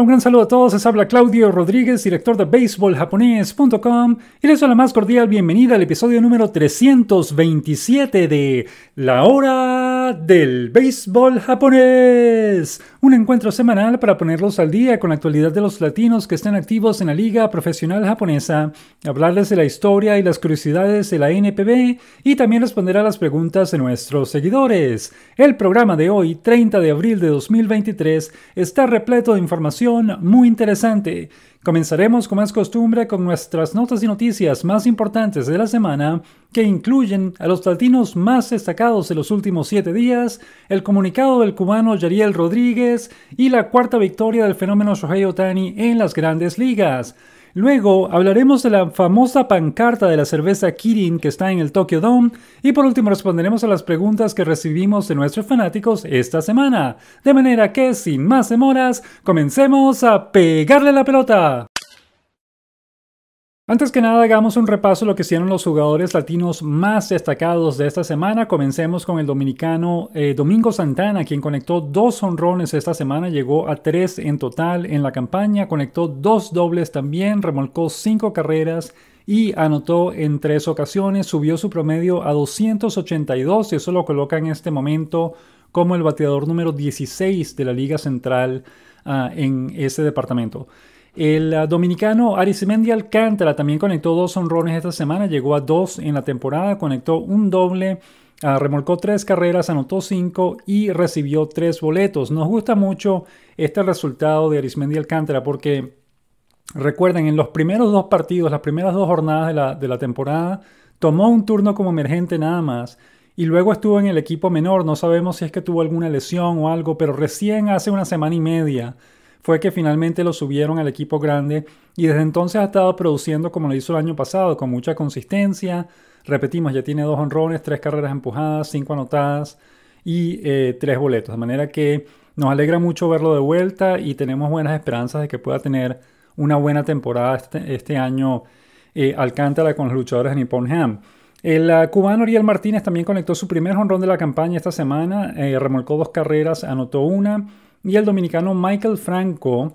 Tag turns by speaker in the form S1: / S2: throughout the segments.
S1: un gran saludo a todos. Les habla Claudio Rodríguez, director de BaseballJaponés.com y les doy la más cordial bienvenida al episodio número 327 de La Hora del Béisbol Japonés. Un encuentro semanal para ponerlos al día con la actualidad de los latinos que están activos en la Liga Profesional Japonesa, hablarles de la historia y las curiosidades de la NPB y también responder a las preguntas de nuestros seguidores. El programa de hoy, 30 de abril de 2023, está repleto de información muy interesante. Comenzaremos, como es costumbre, con nuestras notas y noticias más importantes de la semana, que incluyen a los latinos más destacados de los últimos siete días, el comunicado del cubano Yariel Rodríguez y la cuarta victoria del fenómeno Shohei Otani en las grandes ligas. Luego hablaremos de la famosa pancarta de la cerveza Kirin que está en el Tokyo Dome. Y por último responderemos a las preguntas que recibimos de nuestros fanáticos esta semana. De manera que, sin más demoras, comencemos a pegarle la pelota. Antes que nada, hagamos un repaso de lo que hicieron los jugadores latinos más destacados de esta semana. Comencemos con el dominicano eh, Domingo Santana, quien conectó dos honrones esta semana, llegó a tres en total en la campaña, conectó dos dobles también, remolcó cinco carreras y anotó en tres ocasiones, subió su promedio a 282 y eso lo coloca en este momento como el bateador número 16 de la Liga Central ah, en ese departamento. El ah, dominicano Aris Alcántara también conectó dos honrones esta semana, llegó a dos en la temporada, conectó un doble, ah, remolcó tres carreras, anotó cinco y recibió tres boletos. Nos gusta mucho este resultado de Arizmendi Alcántara porque recuerden, en los primeros dos partidos, las primeras dos jornadas de la, de la temporada, tomó un turno como emergente nada más y luego estuvo en el equipo menor. No sabemos si es que tuvo alguna lesión o algo, pero recién hace una semana y media fue que finalmente lo subieron al equipo grande y desde entonces ha estado produciendo como lo hizo el año pasado, con mucha consistencia. Repetimos, ya tiene dos honrones, tres carreras empujadas, cinco anotadas y eh, tres boletos. De manera que nos alegra mucho verlo de vuelta y tenemos buenas esperanzas de que pueda tener una buena temporada este, este año eh, Alcántara con los luchadores de Nippon Ham. El ah, cubano Ariel Martínez también conectó su primer honrón de la campaña esta semana, eh, remolcó dos carreras, anotó una. Y el dominicano Michael Franco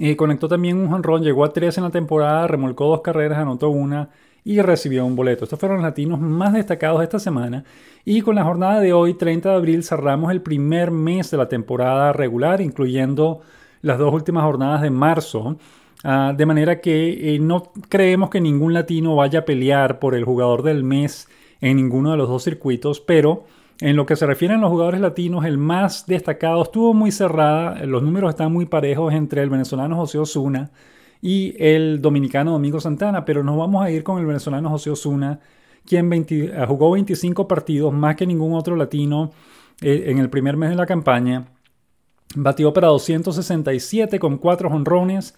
S1: eh, conectó también un jonrón, llegó a tres en la temporada, remolcó dos carreras, anotó una y recibió un boleto. Estos fueron los latinos más destacados de esta semana. Y con la jornada de hoy, 30 de abril, cerramos el primer mes de la temporada regular, incluyendo las dos últimas jornadas de marzo. Ah, de manera que eh, no creemos que ningún latino vaya a pelear por el jugador del mes en ninguno de los dos circuitos, pero en lo que se refiere a los jugadores latinos, el más destacado estuvo muy cerrada, los números están muy parejos entre el venezolano José Osuna y el dominicano Domingo Santana, pero nos vamos a ir con el venezolano José Osuna, quien ah, jugó 25 partidos más que ningún otro latino eh, en el primer mes de la campaña. Batió para 267 con 4 honrones.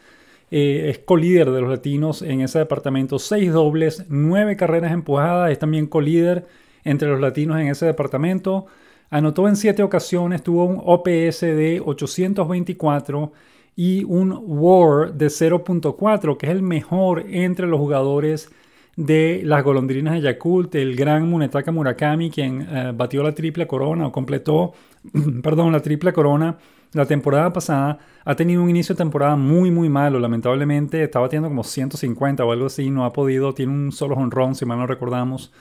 S1: Es eh, es colíder de los latinos en ese departamento. 6 dobles, 9 carreras empujadas. Es también colíder entre los latinos en ese departamento. Anotó en siete ocasiones, tuvo un OPS de 824 y un WAR de 0.4, que es el mejor entre los jugadores de las golondrinas de Yakult, el gran Munetaka Murakami, quien eh, batió la triple corona o completó, perdón, la triple corona la temporada pasada, ha tenido un inicio de temporada muy, muy malo. Lamentablemente está batiendo como 150 o algo así, no ha podido, tiene un solo honrón, si mal no recordamos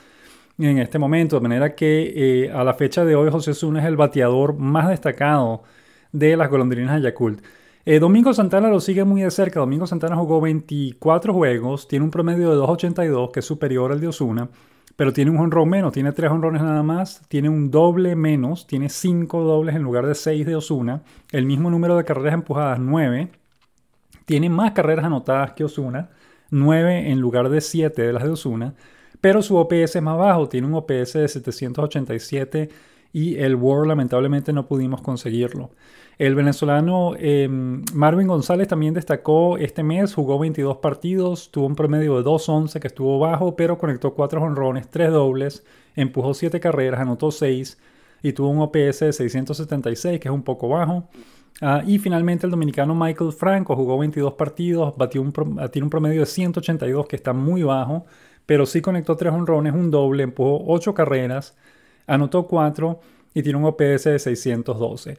S1: en este momento. De manera que eh, a la fecha de hoy José Osuna es el bateador más destacado de las golondrinas de Yakult. Eh, Domingo Santana lo sigue muy de cerca. Domingo Santana jugó 24 juegos, tiene un promedio de 2.82 que es superior al de Osuna, pero tiene un honrón menos, tiene 3 honrones nada más, tiene un doble menos, tiene 5 dobles en lugar de 6 de Osuna, el mismo número de carreras empujadas, 9, tiene más carreras anotadas que Osuna, 9 en lugar de 7 de las de Osuna pero su OPS es más bajo, tiene un OPS de 787 y el World lamentablemente no pudimos conseguirlo. El venezolano em, Marvin González también destacó este mes, jugó 22 partidos, tuvo un promedio de 2.11 que estuvo bajo, pero conectó 4 honrones, 3 dobles, empujó 7 carreras, anotó 6 y tuvo un OPS de 676 que es un poco bajo. Ah, y finalmente el dominicano Michael Franco jugó 22 partidos, batió un tiene un promedio de 182 que está muy bajo pero sí conectó tres honrones, un doble, empujó ocho carreras, anotó cuatro y tiene un OPS de 612.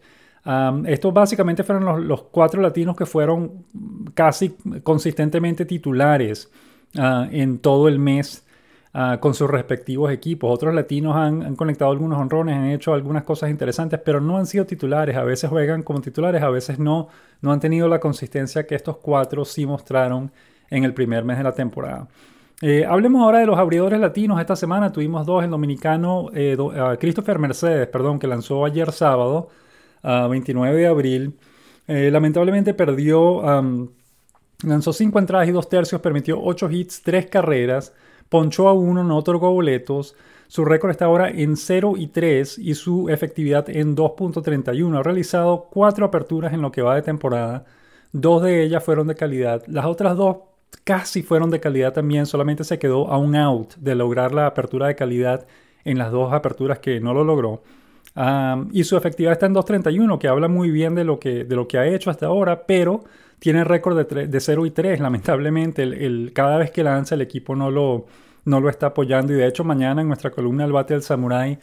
S1: estos básicamente fueron los, cuatro latinos que fueron casi consistentemente titulares ah, en todo el mes ah, con sus respectivos equipos. Otros latinos han, han, conectado algunos honrones, han hecho algunas cosas interesantes, pero no han sido titulares. A veces juegan como titulares, a veces no. No han tenido la consistencia que estos cuatro sí mostraron en el primer mes de la temporada. Eh, hablemos ahora de los abridores latinos. Esta semana tuvimos dos, el dominicano eh, ah, Christopher Mercedes, perdón, que lanzó ayer sábado, a ah, 29 de abril. Eh, lamentablemente perdió, lanzó cinco entradas y dos tercios, permitió ocho hits, tres carreras, ponchó a uno, no otorgó boletos. Su récord está ahora en 0 y 3 y su efectividad en 2.31. Ha realizado cuatro aperturas en lo que va de temporada. Dos de ellas fueron de calidad. Las otras dos casi fueron de calidad también, solamente se quedó a un out de lograr la apertura de calidad en las dos aperturas que no lo logró. y su efectividad está en 2.31, que habla muy bien de lo que, de lo que ha hecho hasta ahora, pero tiene récord de, 0 y 3, lamentablemente. cada vez que lanza el equipo no lo, no lo está apoyando y de hecho mañana en nuestra columna El Bate del Samurai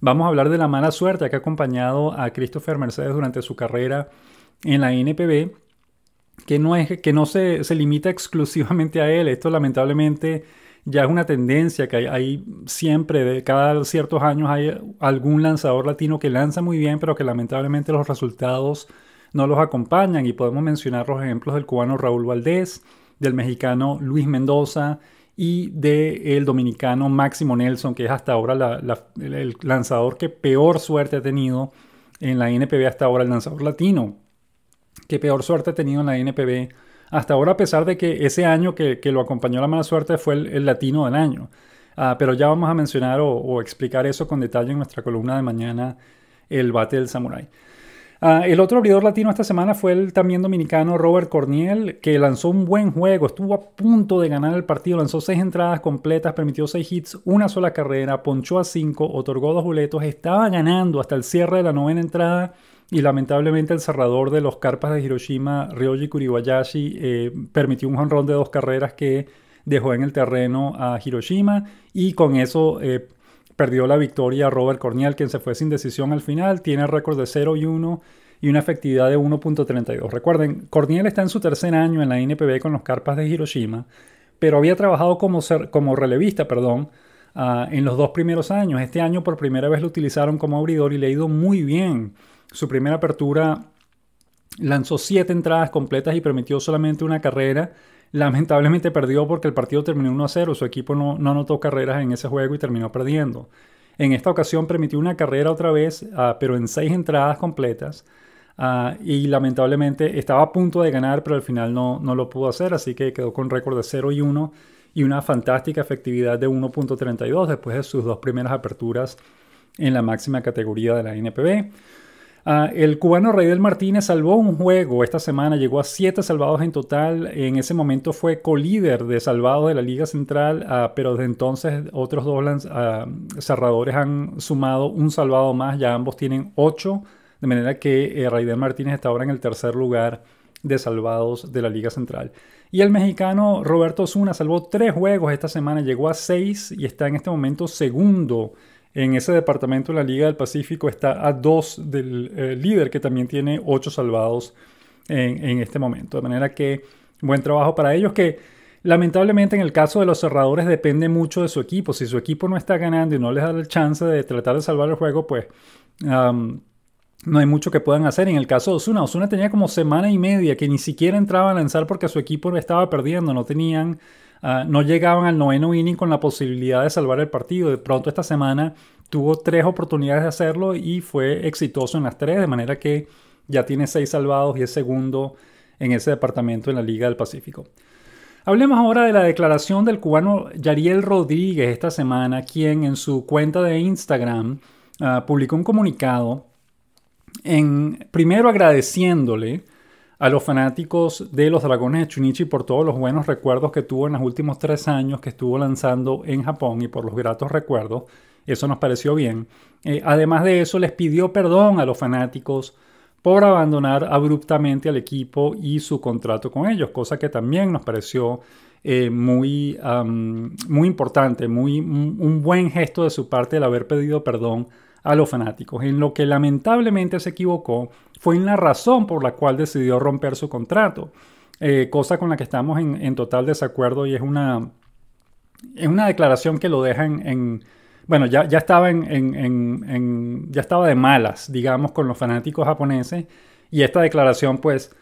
S1: vamos a hablar de la mala suerte que ha acompañado a Christopher Mercedes durante su carrera en la NPB que no, es, que no se, limita exclusivamente a él. Esto lamentablemente ya es una tendencia que hay, siempre, de cada ciertos años hay algún lanzador latino que lanza muy bien, pero que lamentablemente los resultados no los acompañan. Y podemos mencionar los ejemplos del cubano Raúl Valdés, del mexicano Luis Mendoza y del el dominicano Máximo Nelson, que es hasta ahora el lanzador que peor suerte ha tenido en la NPB hasta ahora, el lanzador latino que peor suerte ha tenido en la NPB hasta ahora, a pesar de que ese año que, lo acompañó la mala suerte fue el, latino del año. Ah, pero ya vamos a mencionar o, explicar eso con detalle en nuestra columna de mañana, el bate del samurái. Ah, el otro abridor latino esta semana fue el también dominicano Robert Corniel, que lanzó un buen juego, estuvo a punto de ganar el partido, lanzó seis entradas completas, permitió seis hits, una sola carrera, ponchó a cinco, otorgó dos boletos, estaba ganando hasta el cierre de la novena entrada y lamentablemente el cerrador de los carpas de Hiroshima, Ryoji Kuribayashi, eh, permitió un jonrón de dos carreras que dejó en el terreno a Hiroshima y con eso eh, perdió la victoria Robert Corniel, quien se fue sin decisión al final. Tiene récord de 0 y 1 y una efectividad de 1.32. Recuerden, Corniel está en su tercer año en la NPB con los carpas de Hiroshima, pero había trabajado como, como relevista, perdón, ah, en los dos primeros años. Este año por primera vez lo utilizaron como abridor y le ha ido muy bien su primera apertura lanzó siete entradas completas y permitió solamente una carrera. Lamentablemente perdió porque el partido terminó 1 a 0. Su equipo no, anotó carreras en ese juego y terminó perdiendo. En esta ocasión permitió una carrera otra vez, ah, pero en seis entradas completas. Ah, y lamentablemente estaba a punto de ganar, pero al final no, no lo pudo hacer, así que quedó con récord de 0 y 1 y una fantástica efectividad de 1.32 después de sus dos primeras aperturas en la máxima categoría de la NPB. Ah, el cubano Raidel Martínez salvó un juego esta semana, llegó a siete salvados en total. En ese momento fue colíder de salvados de la Liga Central, ah, pero desde entonces otros dos ah, cerradores han sumado un salvado más, ya ambos tienen ocho, de manera que eh, Raidel Martínez está ahora en el tercer lugar de salvados de la Liga Central. Y el mexicano Roberto Osuna salvó tres juegos esta semana, llegó a seis y está en este momento segundo en ese departamento de la Liga del Pacífico está a dos del eh, líder que también tiene ocho salvados en, este momento. De manera que buen trabajo para ellos que lamentablemente en el caso de los cerradores depende mucho de su equipo. Si su equipo no está ganando y no les da la chance de tratar de salvar el juego, pues... no hay mucho que puedan hacer. En el caso de Osuna, Osuna tenía como semana y media que ni siquiera entraba a lanzar porque su equipo estaba perdiendo, no tenían Ah, no llegaban al noveno inning con la posibilidad de salvar el partido. De pronto esta semana tuvo tres oportunidades de hacerlo y fue exitoso en las tres, de manera que ya tiene seis salvados y es segundo en ese departamento en la Liga del Pacífico. Hablemos ahora de la declaración del cubano Yariel Rodríguez esta semana, quien en su cuenta de Instagram ah, publicó un comunicado en primero agradeciéndole a los fanáticos de los dragones de Chunichi por todos los buenos recuerdos que tuvo en los últimos tres años que estuvo lanzando en Japón y por los gratos recuerdos. Eso nos pareció bien. Eh, además de eso, les pidió perdón a los fanáticos por abandonar abruptamente al equipo y su contrato con ellos, cosa que también nos pareció eh, muy, muy importante, muy, un buen gesto de su parte el haber pedido perdón a los fanáticos. En lo que lamentablemente se equivocó fue en la razón por la cual decidió romper su contrato, eh, cosa con la que estamos en, total desacuerdo y es una, es una declaración que lo deja en... bueno, ya, ya estaba en, en, ya estaba de malas, digamos, con los fanáticos japoneses y esta declaración pues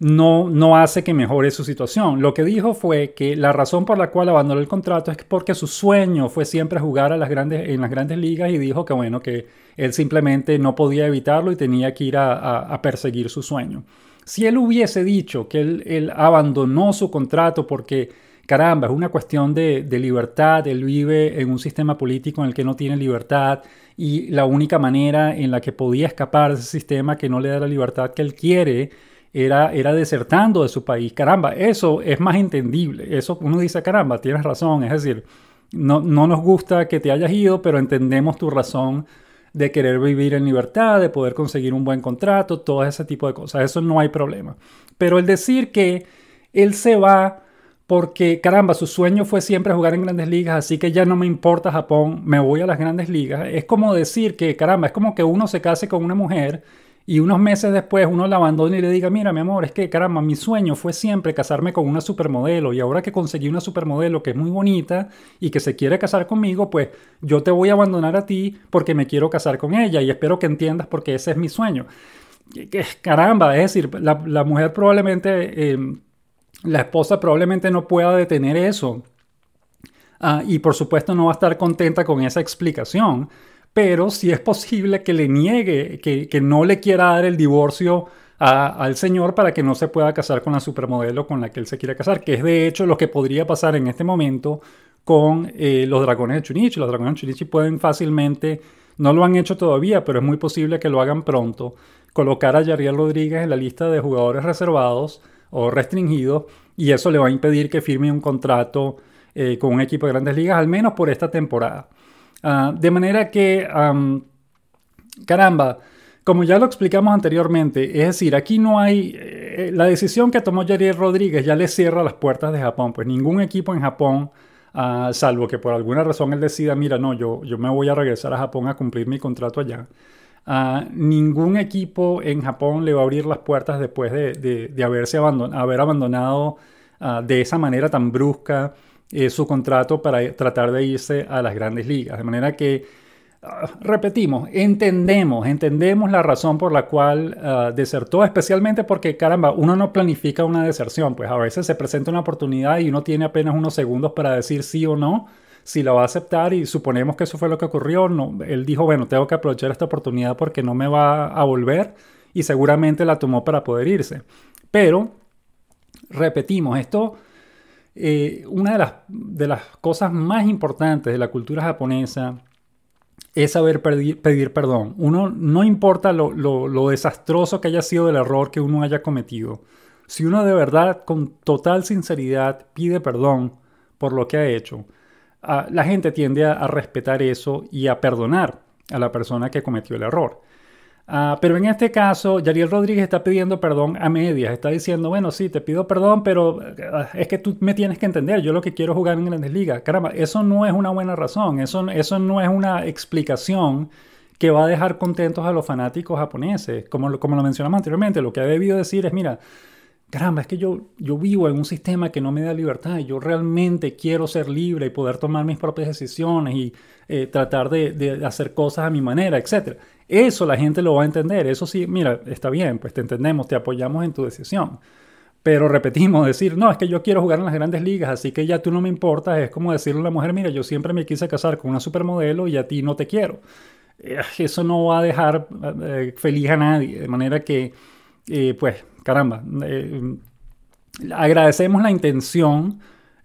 S1: no, hace que mejore su situación. Lo que dijo fue que la razón por la cual abandonó el contrato es porque su sueño fue siempre jugar a las grandes, en las grandes ligas y dijo que bueno, que él simplemente no podía evitarlo y tenía que ir a, perseguir su sueño. Si él hubiese dicho que él, abandonó su contrato porque, caramba, es una cuestión de, de libertad, él vive en un sistema político en el que no tiene libertad y la única manera en la que podía escapar de ese sistema que no le da la libertad que él quiere, era, era desertando de su país. Caramba, eso es más entendible. Eso uno dice, caramba, tienes razón. Es decir, no, no nos gusta que te hayas ido, pero entendemos tu razón de querer vivir en libertad, de poder conseguir un buen contrato, todo ese tipo de cosas. Eso no hay problema. Pero el decir que él se va porque, caramba, su sueño fue siempre jugar en grandes ligas, así que ya no me importa Japón, me voy a las grandes ligas, es como decir que, caramba, es como que uno se case con una mujer y unos meses después uno la abandona y le diga, mira mi amor, es que caramba, mi sueño fue siempre casarme con una supermodelo y ahora que conseguí una supermodelo que es muy bonita y que se quiere casar conmigo, pues yo te voy a abandonar a ti porque me quiero casar con ella y espero que entiendas porque ese es mi sueño. Caramba, es decir, la, mujer probablemente, em, la esposa probablemente no pueda detener eso. Ah, y por supuesto no va a estar contenta con esa explicación pero si sí es posible que le niegue, que, no le quiera dar el divorcio al señor para que no se pueda casar con la supermodelo con la que él se quiera casar, que es de hecho lo que podría pasar en este momento con eh, los dragones de Chunichi. Los dragones de Chunichi pueden fácilmente, no lo han hecho todavía, pero es muy posible que lo hagan pronto, colocar a Yariel Rodríguez en la lista de jugadores reservados o restringidos y eso le va a impedir que firme un contrato eh, con un equipo de grandes ligas, al menos por esta temporada. Ah, de manera que, caramba, como ya lo explicamos anteriormente, es decir, aquí no hay... Eh, la decisión que tomó Jerry Rodríguez ya le cierra las puertas de Japón, pues ningún equipo en Japón... Ah, salvo que por alguna razón él decida, mira, no, yo, yo me voy a regresar a Japón a cumplir mi contrato allá. Ah, ningún equipo en Japón le va a abrir las puertas después de, haberse abandon haber abandonado de esa manera tan brusca eh, su contrato para tratar de irse a las grandes ligas. De manera que, ah, repetimos, entendemos, entendemos la razón por la cual ah, desertó, especialmente porque, caramba, uno no planifica una deserción, pues a veces se presenta una oportunidad y uno tiene apenas unos segundos para decir sí o no si la va a aceptar y suponemos que eso fue lo que ocurrió, no, él dijo, bueno, tengo que aprovechar esta oportunidad porque no me va a volver y seguramente la tomó para poder irse. Pero, repetimos, esto eh, una de las, cosas más importantes de la cultura japonesa es saber pedir, perdón. Uno no importa lo, desastroso que haya sido el error que uno haya cometido. Si uno de verdad, con total sinceridad, pide perdón por lo que ha hecho, ah, la gente tiende a respetar eso y a perdonar a la persona que cometió el error. Ah, pero en este caso, Yariel Rodríguez está pidiendo perdón a medias, está diciendo, bueno, sí, te pido perdón, pero ah, ah, es que tú me tienes que entender, yo lo que quiero es jugar en Grandes Ligas. Caramba, eso no es una buena razón, eso, eso no es una explicación que va a dejar contentos a los fanáticos japoneses. Como, como lo mencionamos anteriormente, lo que ha debido decir es, mira, caramba, es que yo, yo vivo en un sistema que no me da libertad y yo realmente quiero ser libre y poder tomar mis propias decisiones y eh, tratar de, hacer cosas a mi manera, etc. Eso la gente lo va a entender, eso sí, mira, está bien, pues te entendemos, te apoyamos en tu decisión. Pero repetimos, decir, no, es que yo quiero jugar en las grandes ligas, así que ya tú no me importas, es como decirle a la mujer, mira, yo siempre me quise casar con una supermodelo y a ti no te quiero. Eh, eso no va a dejar eh, feliz a nadie, de manera que pues caramba, eh, agradecemos la intención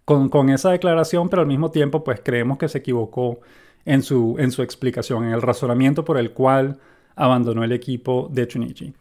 S1: con, esa declaración, pero al mismo tiempo pues creemos que se equivocó en su, en su explicación, en el razonamiento por el cual abandonó el equipo de Chunichi.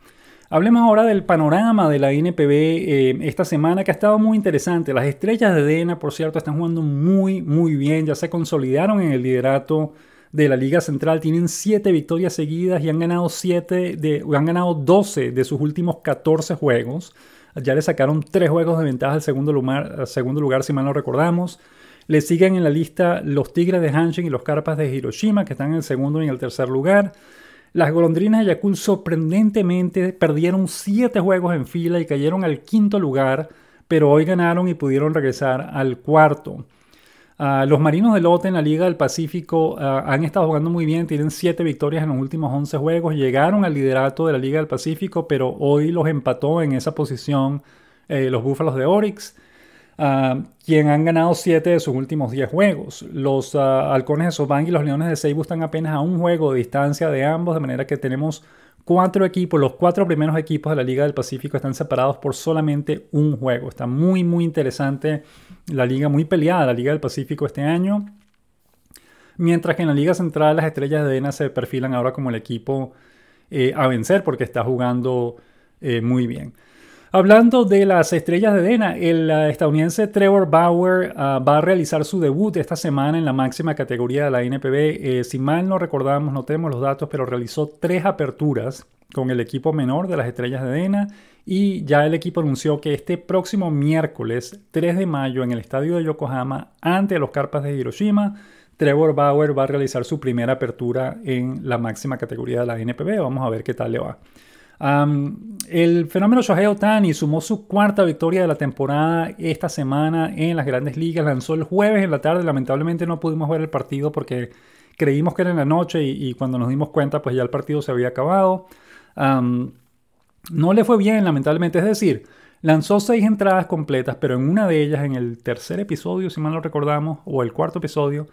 S1: Hablemos ahora del panorama de la NPB eh, esta semana que ha estado muy interesante. Las estrellas de Dena, por cierto, están jugando muy, muy bien. Ya se consolidaron en el liderato de la Liga Central tienen 7 victorias seguidas y han ganado, de, han ganado 12 de sus últimos 14 juegos. Ya le sacaron 3 juegos de ventaja al segundo lugar, segundo lugar si mal no recordamos. Le siguen en la lista los Tigres de Hanshin y los Carpas de Hiroshima, que están en el segundo y en el tercer lugar. Las golondrinas de Yakul sorprendentemente perdieron 7 juegos en fila y cayeron al quinto lugar, pero hoy ganaron y pudieron regresar al cuarto. Ah, los Marinos de Lote en la Liga del Pacífico ah, han estado jugando muy bien, tienen 7 victorias en los últimos 11 juegos, llegaron al liderato de la Liga del Pacífico, pero hoy los empató en esa posición eh, los Búfalos de Oryx. Ah, quien han ganado 7 de sus últimos 10 juegos. Los halcones de Sobang y los leones de Seibu están apenas a un juego de distancia de ambos, de manera que tenemos cuatro equipos, los cuatro primeros equipos de la Liga del Pacífico están separados por solamente un juego. Está muy, muy interesante la liga, muy peleada la Liga del Pacífico este año. Mientras que en la Liga Central las estrellas de Arena se perfilan ahora como el equipo eh, a vencer porque está jugando eh, muy bien. Hablando de las estrellas de Dena, el estadounidense Trevor Bauer ah, va a realizar su debut esta semana en la máxima categoría de la NPB. Eh, si mal no recordamos, no tenemos los datos, pero realizó tres aperturas con el equipo menor de las estrellas de Dena y ya el equipo anunció que este próximo miércoles 3 de mayo en el estadio de Yokohama ante los Carpas de Hiroshima Trevor Bauer va a realizar su primera apertura en la máxima categoría de la NPB. Vamos a ver qué tal le va el fenómeno Shohei Otani sumó su cuarta victoria de la temporada esta semana en las grandes ligas. Lanzó el jueves en la tarde. Lamentablemente no pudimos ver el partido porque creímos que era en la noche y, cuando nos dimos cuenta pues ya el partido se había acabado. no le fue bien, lamentablemente. Es decir, lanzó seis entradas completas, pero en una de ellas, en el tercer episodio, si mal no recordamos, o el cuarto episodio,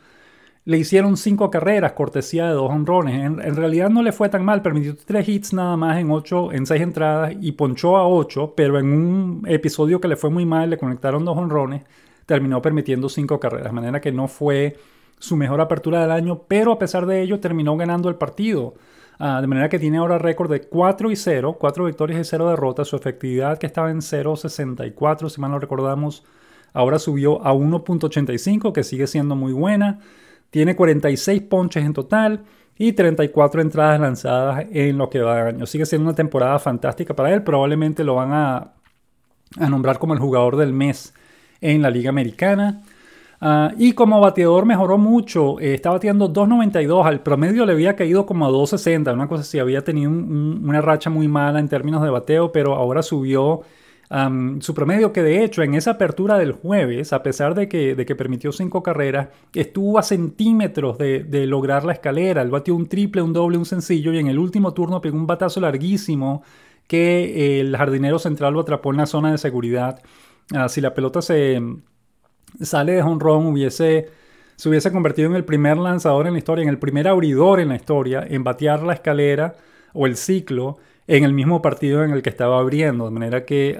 S1: le hicieron cinco carreras, cortesía de dos honrones. En, realidad no le fue tan mal, permitió tres hits nada más en ocho, en seis entradas y ponchó a ocho, pero en un episodio que le fue muy mal, le conectaron dos honrones, terminó permitiendo cinco carreras, de manera que no fue su mejor apertura del año, pero a pesar de ello terminó ganando el partido. Ah, de manera que tiene ahora récord de 4 y 0, 4 victorias y 0 derrotas. Su efectividad que estaba en 0.64, si mal no recordamos, ahora subió a 1.85, que sigue siendo muy buena. Tiene 46 ponches en total y 34 entradas lanzadas en lo que va a año. Sigue siendo una temporada fantástica para él. Probablemente lo van a, nombrar como el jugador del mes en la Liga Americana. Ah, y como bateador mejoró mucho, eh, está bateando 2.92, al promedio le había caído como a 2.60, una cosa así, había tenido una racha muy mala en términos de bateo, pero ahora subió su promedio que de hecho en esa apertura del jueves, a pesar de que, de que permitió cinco carreras, estuvo a centímetros de, de lograr la escalera. el batió un triple, un doble, un sencillo y en el último turno pegó un batazo larguísimo que eh, el jardinero central lo atrapó en la zona de seguridad. Ah, si la pelota se sale de honrón, hubiese, se hubiese convertido en el primer lanzador en la historia, en el primer abridor en la historia, en batear la escalera o el ciclo en el mismo partido en el que estaba abriendo, de manera que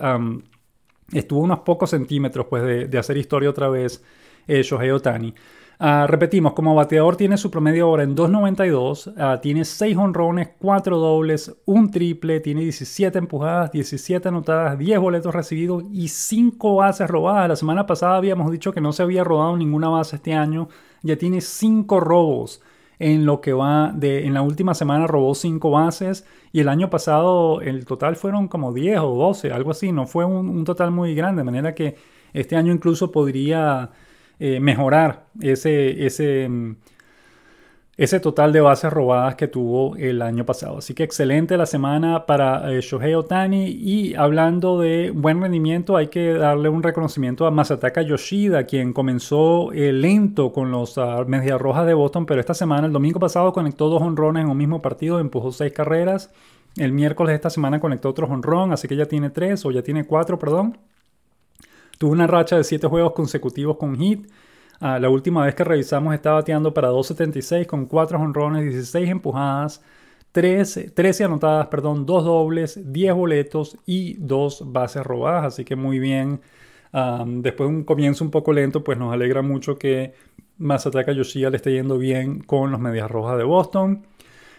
S1: estuvo unos pocos centímetros pues, de, hacer historia otra vez eh, Shohei Otani. Ah, repetimos, como bateador tiene su promedio ahora en 2.92, ah, tiene 6 honrones, 4 dobles, un triple, tiene 17 empujadas, 17 anotadas, 10 boletos recibidos y 5 bases robadas. La semana pasada habíamos dicho que no se había robado ninguna base este año, ya tiene 5 robos en lo que va de en la última semana robó 5 bases y el año pasado el total fueron como 10 o 12, algo así. No fue un, total muy grande, de manera que este año incluso podría eh, mejorar ese, ese mm, ese total de bases robadas que tuvo el año pasado. Así que excelente la semana para eh, Shohei Otani. Y hablando de buen rendimiento, hay que darle un reconocimiento a Masataka Yoshida, quien comenzó eh, lento con los ah, media Rojas de Boston, pero esta semana, el domingo pasado, conectó dos honrones en un mismo partido, empujó seis carreras. El miércoles de esta semana conectó otro honrón, así que ya tiene tres, o ya tiene cuatro, perdón. Tuvo una racha de siete juegos consecutivos con hit. Ah, la última vez que revisamos está bateando para 276 con 4 honrones, 16 empujadas, 13, 13 anotadas, perdón, 2 dobles, 10 boletos y 2 bases robadas. Así que muy bien. después de un comienzo un poco lento, pues nos alegra mucho que Masataka Yoshida le esté yendo bien con los Medias Rojas de Boston.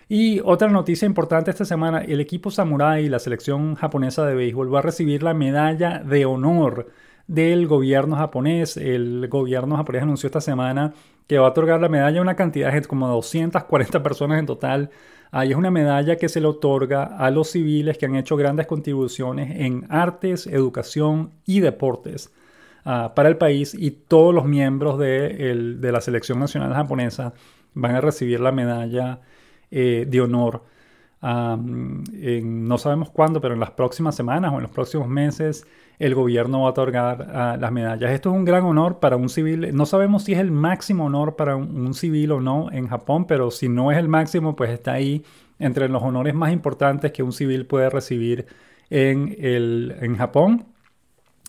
S1: Y otra noticia importante esta semana, el equipo Samurai, la selección japonesa de béisbol, va a recibir la medalla de honor del gobierno japonés. El gobierno japonés anunció esta semana que va a otorgar la medalla a una cantidad de como 240 personas en total. Ahí es una medalla que se le otorga a los civiles que han hecho grandes contribuciones en artes, educación y deportes ah, para el país y todos los miembros de, la selección nacional japonesa van a recibir la medalla eh, de honor. no sabemos cuándo, pero en las próximas semanas o en los próximos meses el gobierno va a otorgar ah, las medallas. Esto es un gran honor para un civil. No sabemos si es el máximo honor para un, civil o no en Japón, pero si no es el máximo, pues está ahí entre los honores más importantes que un civil puede recibir en, Japón.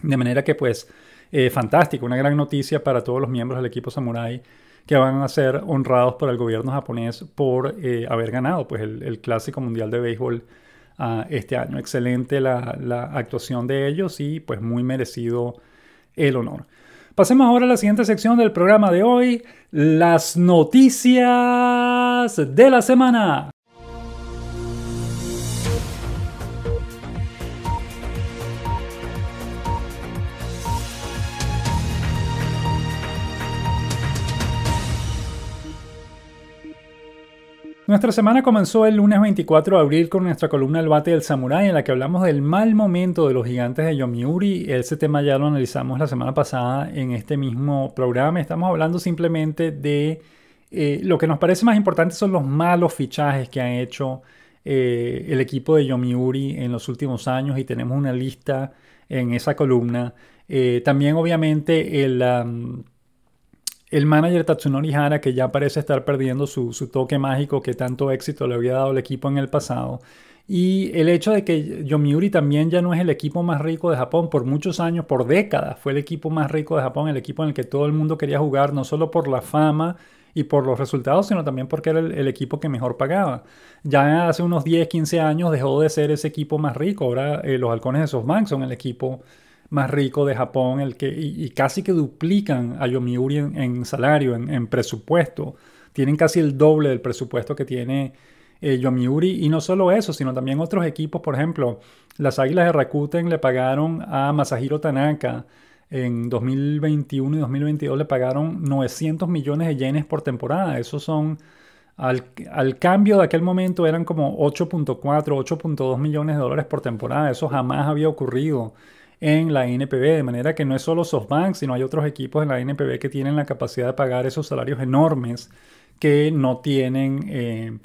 S1: De manera que, pues, eh, fantástico, una gran noticia para todos los miembros del equipo Samurai que van a ser honrados por el gobierno japonés por eh, haber ganado pues, el, el Clásico Mundial de Béisbol este año. Excelente la, actuación de ellos y pues muy merecido el honor. Pasemos ahora a la siguiente sección del programa de hoy, las noticias de la semana. Nuestra semana comenzó el lunes 24 de abril con nuestra columna El Bate del Samurái, en la que hablamos del mal momento de los gigantes de Yomiuri. Ese tema ya lo analizamos la semana pasada en este mismo programa. Estamos hablando simplemente de eh, lo que nos parece más importante son los malos fichajes que ha hecho eh, el equipo de Yomiuri en los últimos años y tenemos una lista en esa columna. Eh, también obviamente el el manager Tatsunori Hara, que ya parece estar perdiendo su, toque mágico que tanto éxito le había dado al equipo en el pasado. Y el hecho de que Yomiuri también ya no es el equipo más rico de Japón por muchos años, por décadas, fue el equipo más rico de Japón, el equipo en el que todo el mundo quería jugar, no solo por la fama y por los resultados, sino también porque era el, equipo que mejor pagaba. Ya hace unos 10, 15 años dejó de ser ese equipo más rico, ahora eh, los halcones de Softbank son el equipo más rico de Japón, el que, y, casi que duplican a Yomiuri en, salario, en, presupuesto. Tienen casi el doble del presupuesto que tiene eh, Yomiuri. Y no solo eso, sino también otros equipos. Por ejemplo, las Águilas de Rakuten le pagaron a Masahiro Tanaka en 2021 y 2022 le pagaron 900 millones de yenes por temporada. Esos son, al, al cambio de aquel momento eran como 8.4, 8.2 millones de dólares por temporada. Eso jamás había ocurrido en la NPB, de manera que no es solo SoftBank, sino hay otros equipos en la NPB que tienen la capacidad de pagar esos salarios enormes que no tienen, eh,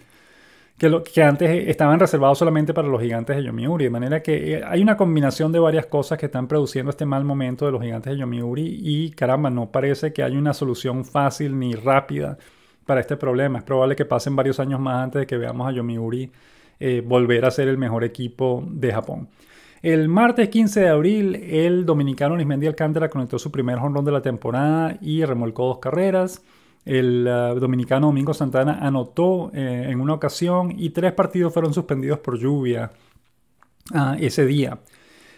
S1: que, que antes estaban reservados solamente para los gigantes de Yomiuri. De manera que eh, hay una combinación de varias cosas que están produciendo este mal momento de los gigantes de Yomiuri y caramba, no parece que haya una solución fácil ni rápida para este problema. Es probable que pasen varios años más antes de que veamos a Yomiuri eh, volver a ser el mejor equipo de Japón. El martes 15 de abril, el dominicano Nismendi Alcántara conectó su primer jonrón de la temporada y remolcó dos carreras. El uh, dominicano Domingo Santana anotó eh, en una ocasión y tres partidos fueron suspendidos por lluvia ah, ese día.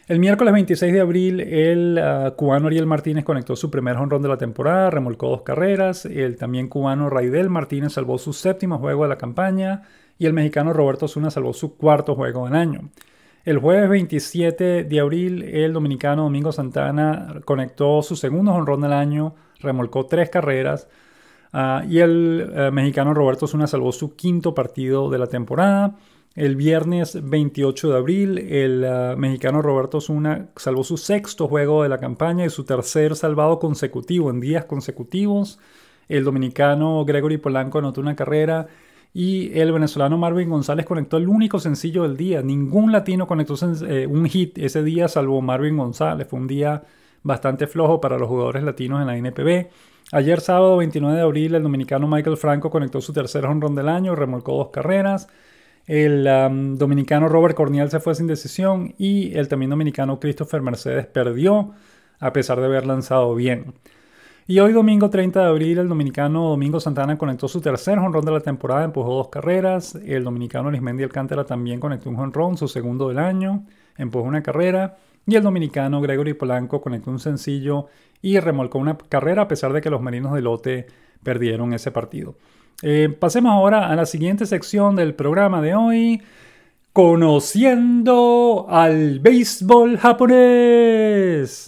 S1: El miércoles 26 de abril, el uh, cubano Ariel Martínez conectó su primer jonrón de la temporada, remolcó dos carreras. El también cubano Raidel Martínez salvó su séptimo juego de la campaña y el mexicano Roberto Zuna salvó su cuarto juego del año. El jueves 27 de abril, el dominicano Domingo Santana conectó su segundo honrón del año, remolcó tres carreras ah, y el eh, mexicano Roberto Zuna salvó su quinto partido de la temporada. El viernes 28 de abril, el eh, mexicano Roberto Zuna salvó su sexto juego de la campaña y su tercer salvado consecutivo en días consecutivos. El dominicano Gregory Polanco anotó una carrera y el venezolano Marvin González conectó el único sencillo del día. Ningún latino conectó eh, un hit ese día salvo Marvin González. Fue un día bastante flojo para los jugadores latinos en la NPB. Ayer sábado 29 de abril el dominicano Michael Franco conectó su tercer run del año, remolcó dos carreras. El dominicano Robert Corniel se fue sin decisión y el también dominicano Christopher Mercedes perdió a pesar de haber lanzado bien. Y hoy domingo 30 de abril el dominicano Domingo Santana conectó su tercer jonrón de la temporada, empujó dos carreras. El dominicano Lismendi Alcántara también conectó un jonrón, su segundo del año, empujó una carrera. Y el dominicano Gregory Polanco conectó un sencillo y remolcó una carrera a pesar de que los marinos de lote perdieron ese partido. Eh, pasemos ahora a la siguiente sección del programa de hoy, conociendo al béisbol japonés.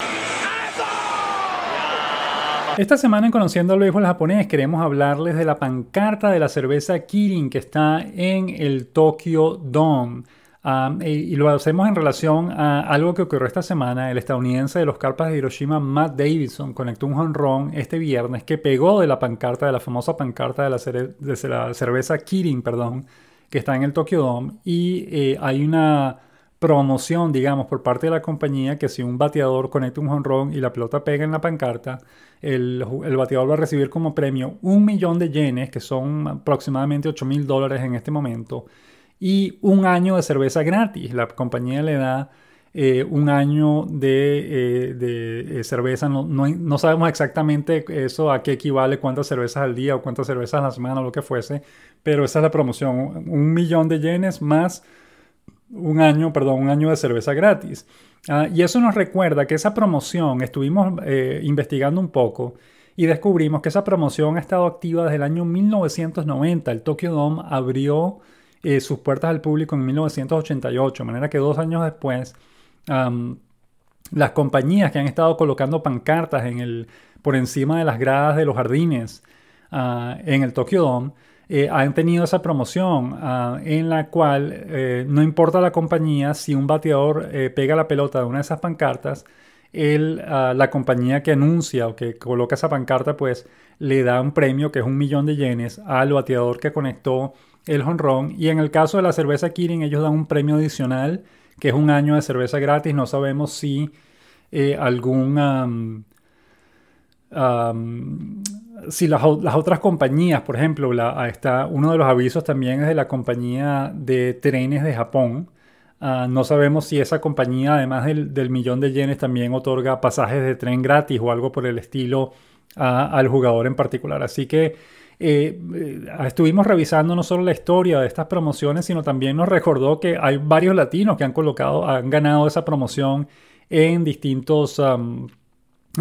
S1: Esta semana en Conociendo al Béisbol Japonés queremos hablarles de la pancarta de la cerveza Kirin que está en el Tokyo Dome. Ah, y, lo hacemos en relación a algo que ocurrió esta semana. El estadounidense de los Carpas de Hiroshima, Matt Davidson, conectó un jonrón este viernes que pegó de la pancarta, de la famosa pancarta de la, cerveza Kirin, perdón, que está en el Tokyo Dome. Y eh, hay una promoción, digamos, por parte de la compañía que si un bateador conecta un jonrón y la pelota pega en la pancarta, el, bateador va a recibir como premio un millón de yenes, que son aproximadamente 8 mil dólares en este momento, y un año de cerveza gratis. La compañía le da eh, un año de, eh, eh, cerveza. No, no, sabemos exactamente eso a qué equivale, cuántas cervezas al día o cuántas cervezas a la semana o lo que fuese, pero esa es la promoción. Un millón de yenes más un año, perdón, un año de cerveza gratis. Ah, y eso nos recuerda que esa promoción, estuvimos eh, investigando un poco y descubrimos que esa promoción ha estado activa desde el año 1990. El Tokyo Dome abrió eh, sus puertas al público en 1988, de manera que dos años después, las compañías que han estado colocando pancartas en el, por encima de las gradas de los jardines ah, en el Tokyo Dome, eh, han tenido esa promoción ah, en la cual eh, no importa la compañía, si un bateador eh, pega la pelota de una de esas pancartas, ah, la compañía que anuncia o que coloca esa pancarta, pues le da un premio que es un millón de yenes al bateador que conectó el honrón. Y en el caso de la cerveza Kirin, ellos dan un premio adicional, que es un año de cerveza gratis. No sabemos si algún si las, otras compañías, por ejemplo, está, uno de los avisos también es de la compañía de trenes de Japón. Ah, no sabemos si esa compañía, además del, millón de yenes, también otorga pasajes de tren gratis o algo por el estilo al jugador en particular. Así que eh, eh, estuvimos revisando no solo la historia de estas promociones, sino también nos recordó que hay varios latinos que han colocado, han ganado esa promoción en distintos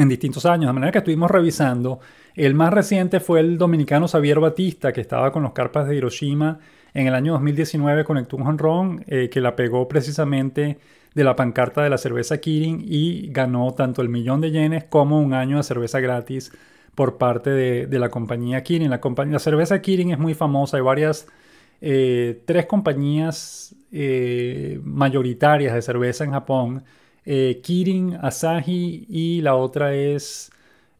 S1: en distintos años. De manera que estuvimos revisando. El más reciente fue el dominicano Xavier Batista, que estaba con los Carpas de Hiroshima en el año 2019, conectó un honrón eh, que la pegó precisamente de la pancarta de la cerveza Kirin y ganó tanto el millón de yenes como un año de cerveza gratis por parte de, la compañía Kirin. La, cerveza Kirin es muy famosa, hay varias, eh, tres compañías eh, mayoritarias de cerveza en Japón eh, Kirin, Asahi y la otra es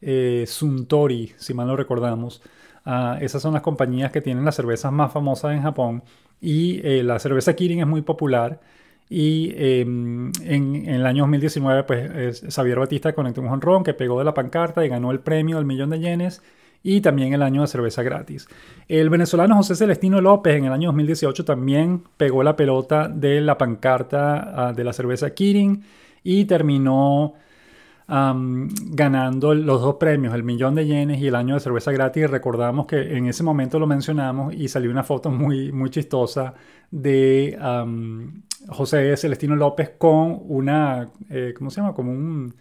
S1: eh, Suntory, si mal no recordamos. Ah, esas son las compañías que tienen las cervezas más famosas en Japón y eh, la cerveza Kirin es muy popular. Y em, en, el año 2019, pues Xavier Batista conectó un jonrón que pegó de la pancarta y ganó el premio del millón de yenes y también el año de cerveza gratis. El venezolano José Celestino López en el año 2018 también pegó la pelota de la pancarta ah, de la cerveza Kirin y terminó ganando los dos premios, el millón de yenes y el año de cerveza gratis. Recordamos que en ese momento lo mencionamos y salió una foto muy, muy chistosa de José Celestino López con una, eh, ¿cómo se llama? Como un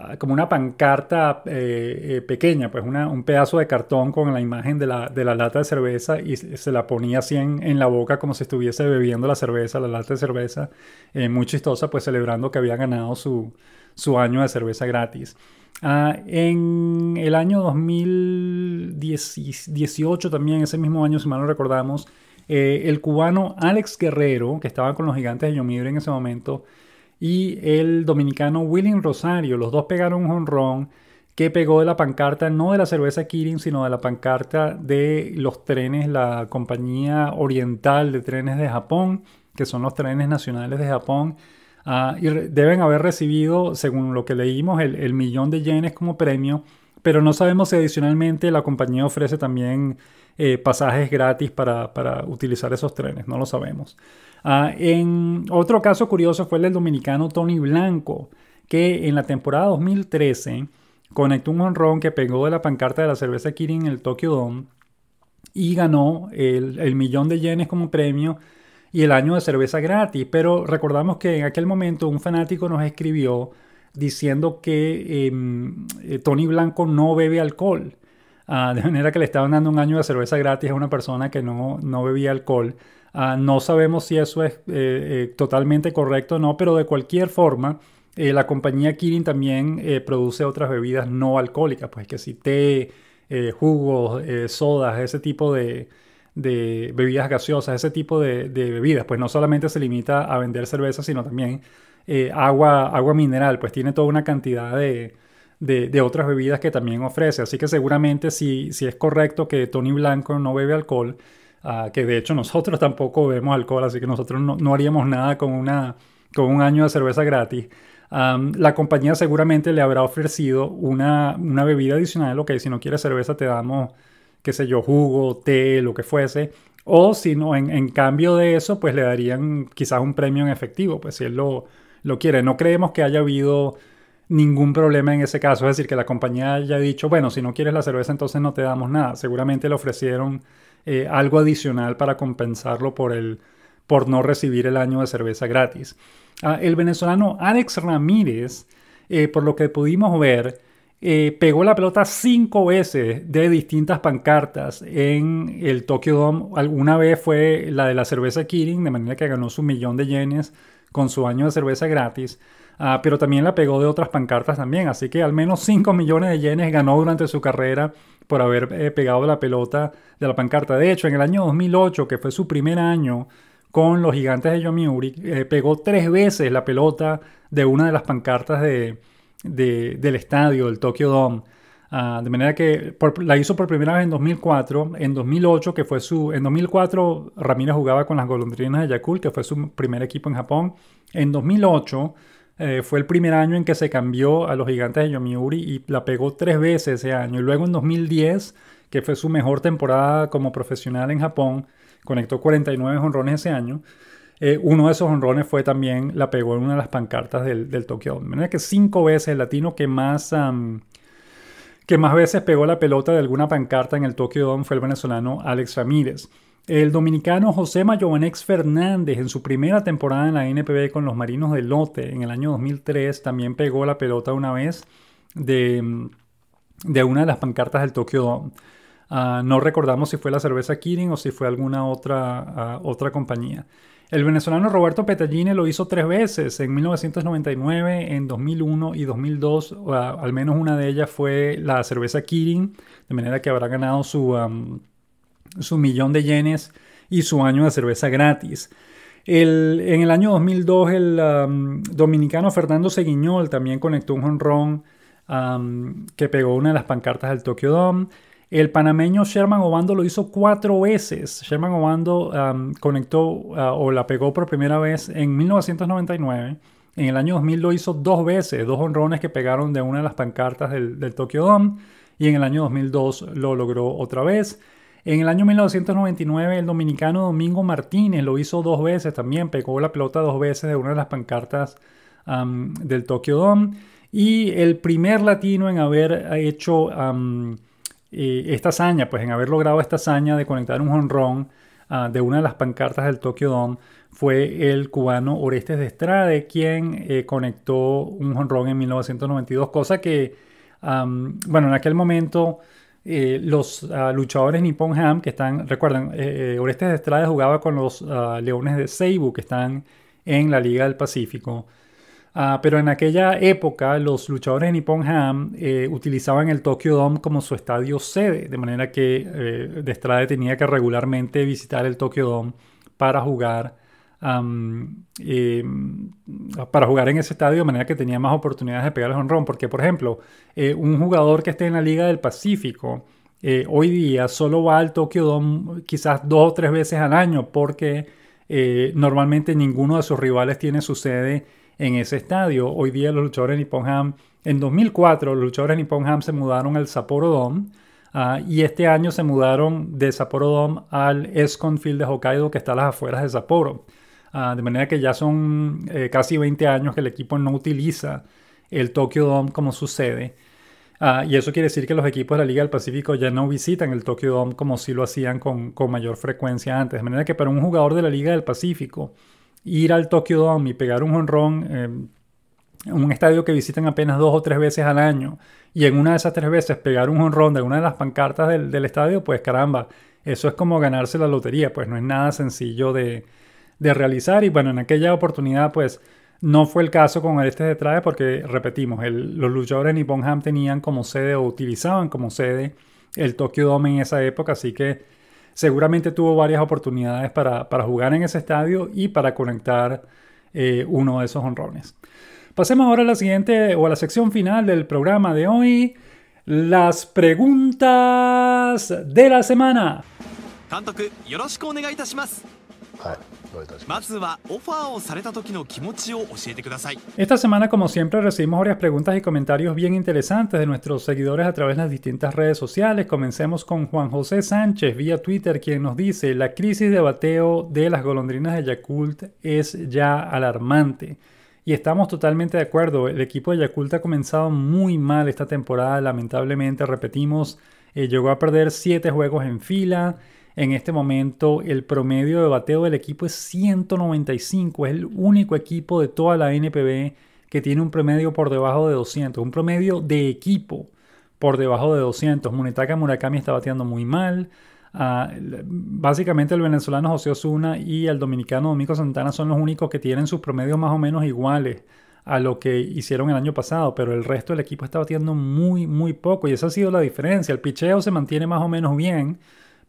S1: Ah, como una pancarta eh, eh, pequeña, pues un pedazo de cartón con la imagen de la, lata de cerveza y se la ponía así en, la boca como si estuviese bebiendo la cerveza, la lata de cerveza, eh, muy chistosa, pues celebrando que había ganado su, año de cerveza gratis. Ah, en el año 2018 también, ese mismo año, si mal no recordamos, el cubano Alex Guerrero, que estaba con los gigantes de Yomibre en ese momento, y el dominicano William Rosario. Los dos pegaron un honrón que pegó de la pancarta no de la cerveza Kirin, sino de la pancarta de los trenes, la compañía oriental de trenes de Japón, que son los trenes nacionales de Japón. Ah, y deben haber recibido, según lo que leímos, el, el millón de yenes como premio pero no sabemos si adicionalmente la compañía ofrece también eh, pasajes gratis para, utilizar esos trenes, no lo sabemos. Ah, en otro caso curioso fue el del dominicano Tony Blanco, que en la temporada 2013 conectó un honrón que pegó de la pancarta de la cerveza Kirin en el Tokyo Dome y ganó el, el millón de yenes como premio y el año de cerveza gratis. Pero recordamos que en aquel momento un fanático nos escribió diciendo que em, eh, Tony Blanco no bebe alcohol. Ah, de manera que le estaban dando un año de cerveza gratis a una persona que no, no bebía alcohol. Ah, no sabemos si eso es eh, eh, totalmente correcto o no, pero de cualquier forma, la compañía Kirin también produce otras bebidas no alcohólicas, pues que si té, jugos, sodas, ese tipo de, bebidas gaseosas, ese tipo de, de bebidas, pues no solamente se limita a vender cerveza, sino también eh, agua, agua mineral, pues tiene toda una cantidad de, otras bebidas que también ofrece. Así que seguramente si, si es correcto que Tony Blanco no bebe alcohol, ah, que de hecho nosotros tampoco bebemos alcohol, así que nosotros no, haríamos nada con, una, con un año de cerveza gratis. la compañía seguramente le habrá ofrecido una, bebida adicional, que si no quieres cerveza te damos, qué sé yo, jugo, té, lo que fuese. O si no, en, en cambio de eso, pues le darían quizás un premio en efectivo, pues si él lo, lo quiere. No creemos que haya habido ningún problema en ese caso, es decir, que la compañía haya dicho, bueno, si no quieres la cerveza entonces no te damos nada. Seguramente le ofrecieron eh, algo adicional para compensarlo por, el, por no recibir el año de cerveza gratis. Ah, el venezolano Alex Ramírez, eh, por lo que pudimos ver, eh, pegó la pelota cinco veces de distintas pancartas en el Tokyo Dome. Alguna vez fue la de la cerveza Kirin, de manera que ganó su millón de yenes con su año de cerveza gratis, ah, pero también la pegó de otras pancartas también, así que al menos 5 millones de yenes ganó durante su carrera por haber eh, pegado la pelota de la pancarta. De hecho, en el año 2008, que fue su primer año con los gigantes de Yomiuri, eh, pegó tres veces la pelota de una de las pancartas de, del estadio, del Tokyo Dome. Ah, de manera que la hizo por primera vez en 2004, en 2008 que fue su, en 2004 Ramírez jugaba con las golondrinas de Yakult que fue su primer equipo en Japón, en 2008 eh, fue el primer año en que se cambió a los gigantes de Yomiuri y la pegó tres veces ese año, y luego en 2010 que fue su mejor temporada como profesional en Japón, conectó 49 honrones ese año. Eh, uno de esos honrones fue también, la pegó en una de las pancartas del, del Tokyo. De manera que cinco veces el latino que más que más veces pegó la pelota de alguna pancarta en el Tokyo Dome fue el venezolano Alex Ramírez. El dominicano José Mayovanex Fernández en su primera temporada en la NPB con los Marinos de Lote en el año 2003 también pegó la pelota una vez de, una de las pancartas del Tokyo Dome. Ah, no recordamos si fue la cerveza Kirin o si fue alguna otra, ah, otra compañía. El venezolano Roberto Petagine lo hizo tres veces, en 1999, en 2001 y 2002, al menos una de ellas fue la cerveza Kirin, de manera que habrá ganado su, su millón de yenes y su año de cerveza gratis. en el año 2002, el dominicano Fernando Seguiñol también conectó un jonrón que pegó una de las pancartas del Tokyo Dome. El panameño Sherman Obando lo hizo cuatro veces. Sherman Obando um, conectó uh, o la pegó por primera vez en 1999. En el año 2000 lo hizo dos veces, dos honrones que pegaron de una de las pancartas del, Tokio Tokyo Dome. Y en el año 2002 lo logró otra vez. En el año 1999 el dominicano Domingo Martínez lo hizo dos veces también, pegó la pelota dos veces de una de las pancartas um, del Tokyo Dome. Y el primer latino en haber hecho um, esta hazaña, pues en haber logrado esta hazaña de conectar un jonrón ah, de una de las pancartas del Tokyo Dome, fue el cubano Orestes de Estrade quien eh, conectó un jonrón en 1992, cosa que, bueno, en aquel momento eh, los ah, luchadores Nippon Ham, que están, recuerden, eh, Orestes de Estrade jugaba con los ah, Leones de Seibu, que están en la Liga del Pacífico. Ah, pero en aquella época los luchadores de Nippon Ham eh, utilizaban el Tokyo Dome como su estadio sede, de manera que eh, Destrade tenía que regularmente visitar el Tokyo Dome para jugar, eh, para jugar en ese estadio, de manera que tenía más oportunidades de pegar el honrón. Porque, por ejemplo, un jugador que esté en la Liga del Pacífico hoy día solo va al Tokyo Dome quizás dos o tres veces al año, porque normalmente ninguno de sus rivales tiene su sede en ese estadio. Hoy día los luchadores de Nippon Ham, en 2004 los luchadores de Nippon Ham se mudaron al Sapporo Dome ah, y este año se mudaron de Sapporo Dome al Escon de Hokkaido que está a las afueras de Sapporo. Ah, de manera que ya son eh, casi 20 años que el equipo no utiliza el Tokyo Dome como su sede. Ah, y eso quiere decir que los equipos de la Liga del Pacífico ya no visitan el Tokyo Dome como si lo hacían con, con mayor frecuencia antes. De manera que para un jugador de la Liga del Pacífico, ir al Tokyo Dome y pegar un honrón, eh, en un estadio que visitan apenas dos o tres veces al año, y en una de esas tres veces pegar un honrón de una de las pancartas del, estadio, pues caramba, eso es como ganarse la lotería, pues no es nada sencillo de, realizar. Y bueno, en aquella oportunidad, pues no fue el caso con este de porque, repetimos, los luchadores de Nippon tenían como sede o utilizaban como sede el Tokyo Dome en esa época, así que seguramente tuvo varias oportunidades para, jugar en ese estadio y para conectar eh, uno de esos honrones. Pasemos ahora a la siguiente o a la sección final del programa de hoy. Las preguntas de la semana. Esta semana, como siempre, recibimos varias preguntas y comentarios bien interesantes de nuestros seguidores a través de las distintas redes sociales. Comencemos con Juan José Sánchez vía Twitter, quien nos dice, la crisis de bateo de las golondrinas de Yakult es ya alarmante. Y estamos totalmente de acuerdo, el equipo de Yakult ha comenzado muy mal esta temporada, lamentablemente, repetimos, eh, llegó a perder 7 juegos en fila. En este momento el promedio de bateo del equipo es 195. Es el único equipo de toda la NPB que tiene un promedio por debajo de 200. Un promedio de equipo por debajo de 200. Munetaka Murakami está bateando muy mal. Ah, básicamente el venezolano José Osuna y el dominicano Domingo Santana son los únicos que tienen sus promedios más o menos iguales a lo que hicieron el año pasado, pero el resto del equipo está batiendo muy, muy poco y esa ha sido la diferencia. El picheo se mantiene más o menos bien,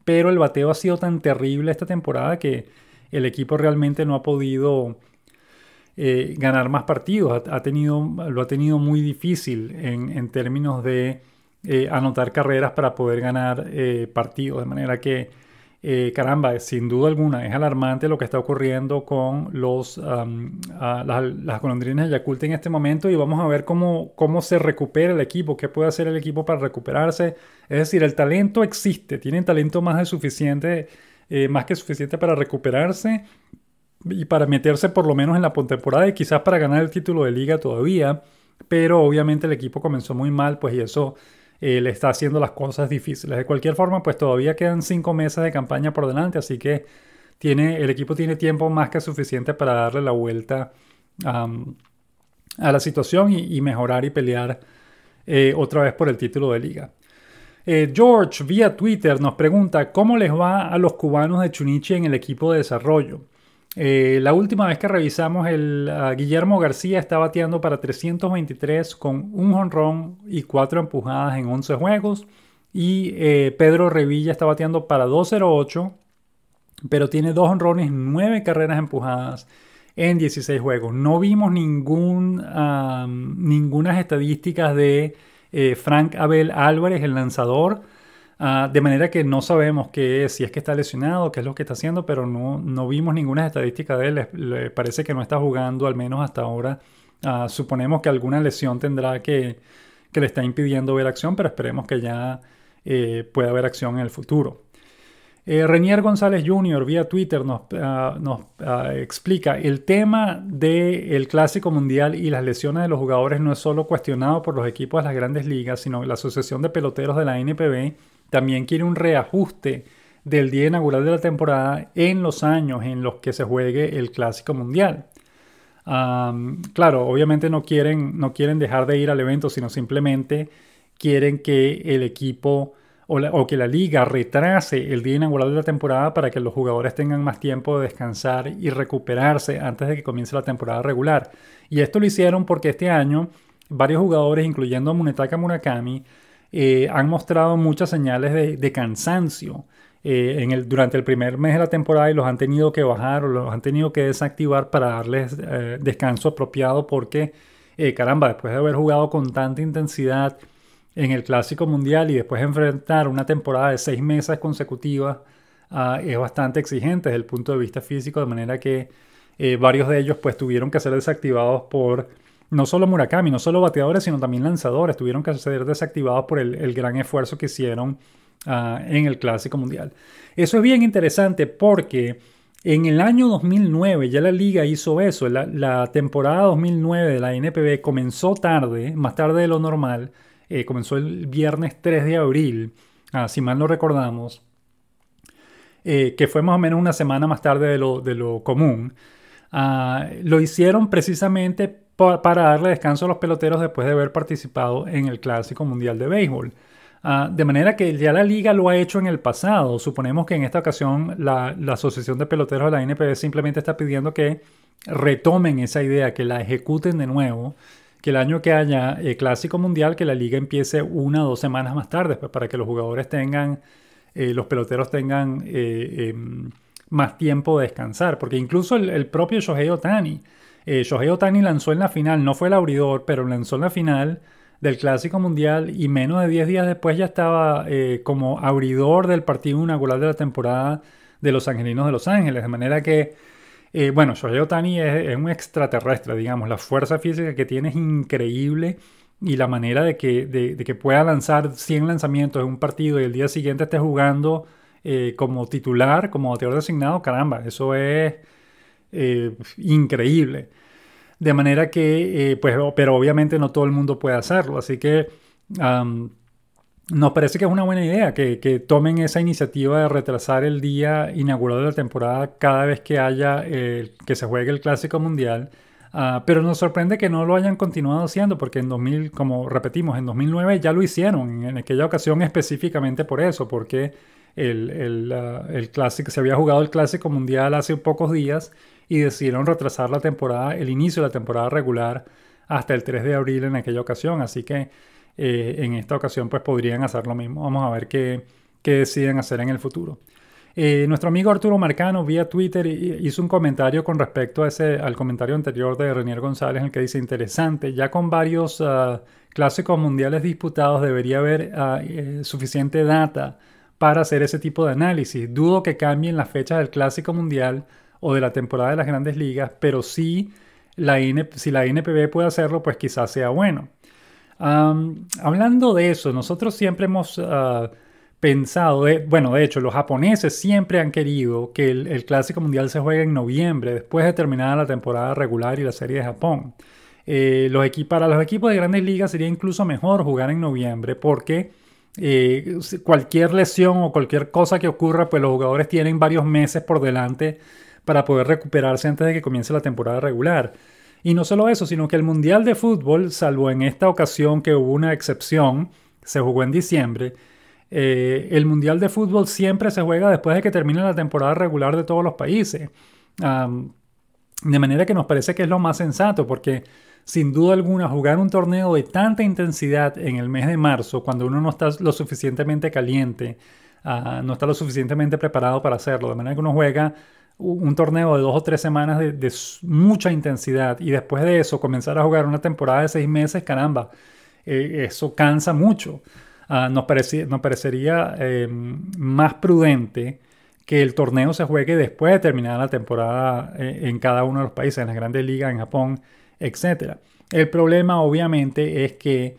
S1: pero el bateo ha sido tan terrible esta temporada que el equipo realmente no ha podido eh, ganar más partidos. Ha, tenido, lo ha tenido muy difícil en, términos de eh, anotar carreras para poder ganar eh, partidos. De manera que eh, caramba, sin duda alguna, es alarmante lo que está ocurriendo con los, las, las, golondrinas de Yakult en este momento y vamos a ver cómo, cómo se recupera el equipo, qué puede hacer el equipo para recuperarse. Es decir, el talento existe, tienen talento más, de suficiente, eh, más que suficiente para recuperarse y para meterse por lo menos en la postemporada y quizás para ganar el título de liga todavía, pero obviamente el equipo comenzó muy mal, pues y eso eh, le está haciendo las cosas difíciles. De cualquier forma, pues todavía quedan cinco meses de campaña por delante, así que tiene, el equipo tiene tiempo más que suficiente para darle la vuelta a la situación y, mejorar y pelear eh, otra vez por el título de liga. Eh, George vía Twitter nos pregunta cómo les va a los cubanos de Chunichi en el equipo de desarrollo. Eh, la última vez que revisamos, el, ah, Guillermo García está bateando para 323 con un jonrón y cuatro empujadas en 11 juegos. Y eh, Pedro Revilla está bateando para 208, pero tiene dos honrones, nueve carreras empujadas en 16 juegos. No vimos ah, ninguna estadísticas de eh, Frank Abel Álvarez, el lanzador. Ah, de manera que no sabemos qué es, si es que está lesionado, qué es lo que está haciendo, pero no, vimos ninguna estadística de él. Le, parece que no está jugando, al menos hasta ahora. Ah, suponemos que alguna lesión tendrá que, le está impidiendo ver acción, pero esperemos que ya eh, pueda haber acción en el futuro. Eh, Renier González Jr. vía Twitter nos, ah, nos explica, el tema del Clásico Mundial y las lesiones de los jugadores no es solo cuestionado por los equipos de las grandes ligas, sino la Asociación de Peloteros de la NPB también quiere un reajuste del día inaugural de la temporada en los años en los que se juegue el Clásico Mundial. claro, obviamente no quieren, no quieren dejar de ir al evento, sino simplemente quieren que el equipo o, o, que la liga retrase el día inaugural de la temporada para que los jugadores tengan más tiempo de descansar y recuperarse antes de que comience la temporada regular. Y esto lo hicieron porque este año varios jugadores, incluyendo a Munetaka Murakami, eh, han mostrado muchas señales de, cansancio. Eh, durante el primer mes de la temporada y los han tenido que bajar o los han tenido que desactivar para darles eh, descanso apropiado porque, caramba, después de haber jugado con tanta intensidad en el Clásico Mundial y después enfrentar una temporada de seis meses consecutivas, ah, es bastante exigente desde el punto de vista físico, de manera que varios de ellos pues tuvieron que ser desactivados por no solo Murakami, no solo bateadores, sino también lanzadores tuvieron que ser desactivados por el, gran esfuerzo que hicieron ah, en el Clásico Mundial. Eso es bien interesante porque en el año 2009 ya la liga hizo eso. La, temporada 2009 de la NPB comenzó tarde, más tarde de lo normal. Eh, comenzó el viernes 3 de abril, ah, si mal no recordamos. Eh, que fue más o menos una semana más tarde de lo, de lo común, ah, lo hicieron precisamente para darle descanso a los peloteros después de haber participado en el Clásico Mundial de Béisbol. Ah, de manera que ya la liga lo ha hecho en el pasado. Suponemos que en esta ocasión la, Asociación de Peloteros de la NPB simplemente está pidiendo que retomen esa idea, que la ejecuten de nuevo, que el año que haya el eh, Clásico Mundial, que la liga empiece una o dos semanas más tarde, pues, para que los jugadores tengan, eh, los peloteros tengan eh, em, más tiempo de descansar. Porque incluso el, el propio Shohei Otani eh, Shohei Otani lanzó en la final, no fue el abridor, pero lanzó en la final del Clásico Mundial y menos de 10 días después ya estaba eh, como abridor del partido inaugural de la temporada de los Angelinos de Los Ángeles. De manera que, eh, bueno, Shohei Otani es, un extraterrestre, digamos. La fuerza física que tiene es increíble y la manera de que, pueda lanzar 100 lanzamientos en un partido y el día siguiente esté jugando eh, como titular, como bateador designado, caramba, eso es increíble. De manera que, eh, pues, pero obviamente no todo el mundo puede hacerlo. Así que nos parece que es una buena idea que, tomen esa iniciativa de retrasar el día inaugurado de la temporada cada vez que haya eh, que se juegue el Clásico Mundial. Ah, pero nos sorprende que no lo hayan continuado haciendo porque en 2000, como repetimos, en 2009 ya lo hicieron, en aquella ocasión específicamente por eso, porque el, clásico, se había jugado el clásico mundial hace pocos días y decidieron retrasar la temporada, el inicio de la temporada regular hasta el 3 de abril en aquella ocasión. Así que eh, en esta ocasión pues podrían hacer lo mismo. Vamos a ver qué, deciden hacer en el futuro. Eh, nuestro amigo Arturo Marcano vía Twitter hizo un comentario con respecto a ese, al comentario anterior de Renier González en el que dice interesante, ya con varios ah, clásicos mundiales disputados debería haber ah, eh, suficiente data para hacer ese tipo de análisis. Dudo que cambien las fechas del Clásico Mundial o de la temporada de las grandes ligas, pero sí la si la NPB puede hacerlo, pues quizás sea bueno. hablando de eso, nosotros siempre hemos ah, pensado, eh, bueno, de hecho, los japoneses siempre han querido que el, Clásico Mundial se juegue en noviembre, después de terminada la temporada regular y la Serie de Japón. Eh, para los equipos de grandes ligas sería incluso mejor jugar en noviembre porque eh, cualquier lesión o cualquier cosa que ocurra, pues los jugadores tienen varios meses por delante para poder recuperarse antes de que comience la temporada regular. Y no solo eso, sino que el Mundial de Fútbol, salvo en esta ocasión que hubo una excepción, se jugó en diciembre, eh, el Mundial de Fútbol siempre se juega después de que termine la temporada regular de todos los países. de manera que nos parece que es lo más sensato, porque sin duda alguna, jugar un torneo de tanta intensidad en el mes de marzo, cuando uno no está lo suficientemente caliente, ah, no está lo suficientemente preparado para hacerlo, de manera que uno juega un torneo de dos o tres semanas de, mucha intensidad y después de eso comenzar a jugar una temporada de seis meses, caramba, eh, eso cansa mucho. Ah, nos, parecería em, más prudente que el torneo se juegue después de terminar la temporada eh, en cada uno de los países, en las grandes ligas, en Japón, etcétera El problema obviamente es que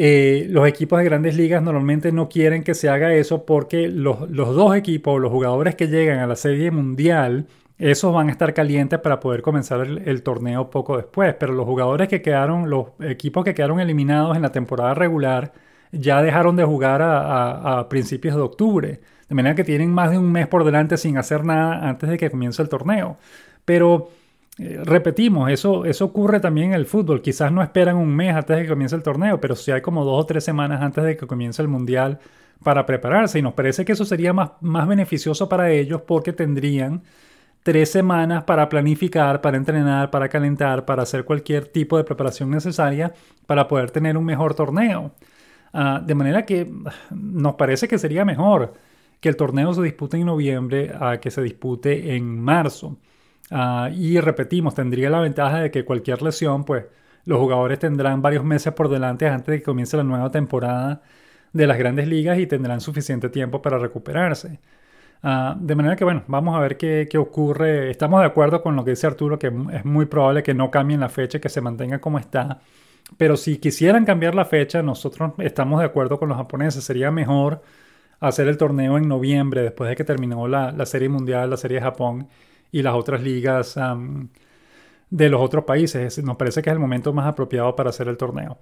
S1: eh, los equipos de grandes ligas normalmente no quieren que se haga eso porque los, dos equipos, los jugadores que llegan a la serie mundial, esos van a estar calientes para poder comenzar el, torneo poco después. Pero los jugadores que quedaron, los equipos que quedaron eliminados en la temporada regular, ya dejaron de jugar a, a, principios de octubre. De manera que tienen más de un mes por delante sin hacer nada antes de que comience el torneo. Pero eh, repetimos, eso, eso ocurre también en el fútbol. Quizás no esperan un mes antes de que comience el torneo, pero si hay como dos o tres semanas antes de que comience el mundial para prepararse. Y nos parece que eso sería más, más beneficioso para ellos porque tendrían tres semanas para planificar, para entrenar, para calentar, para hacer cualquier tipo de preparación necesaria para poder tener un mejor torneo. Ah, de manera que ah, nos parece que sería mejor que el torneo se dispute en noviembre a que se dispute en marzo. Ah, y repetimos, tendría la ventaja de que cualquier lesión, pues los jugadores tendrán varios meses por delante antes de que comience la nueva temporada de las grandes ligas y tendrán suficiente tiempo para recuperarse. Ah, de manera que, bueno, vamos a ver qué, ocurre. Estamos de acuerdo con lo que dice Arturo, que es muy probable que no cambien la fecha, que se mantenga como está. Pero si quisieran cambiar la fecha, nosotros estamos de acuerdo con los japoneses. Sería mejor hacer el torneo en noviembre, después de que terminó la, la Serie Mundial, la Serie de Japón, y las otras ligas de los otros países. Nos parece que es el momento más apropiado para hacer el torneo.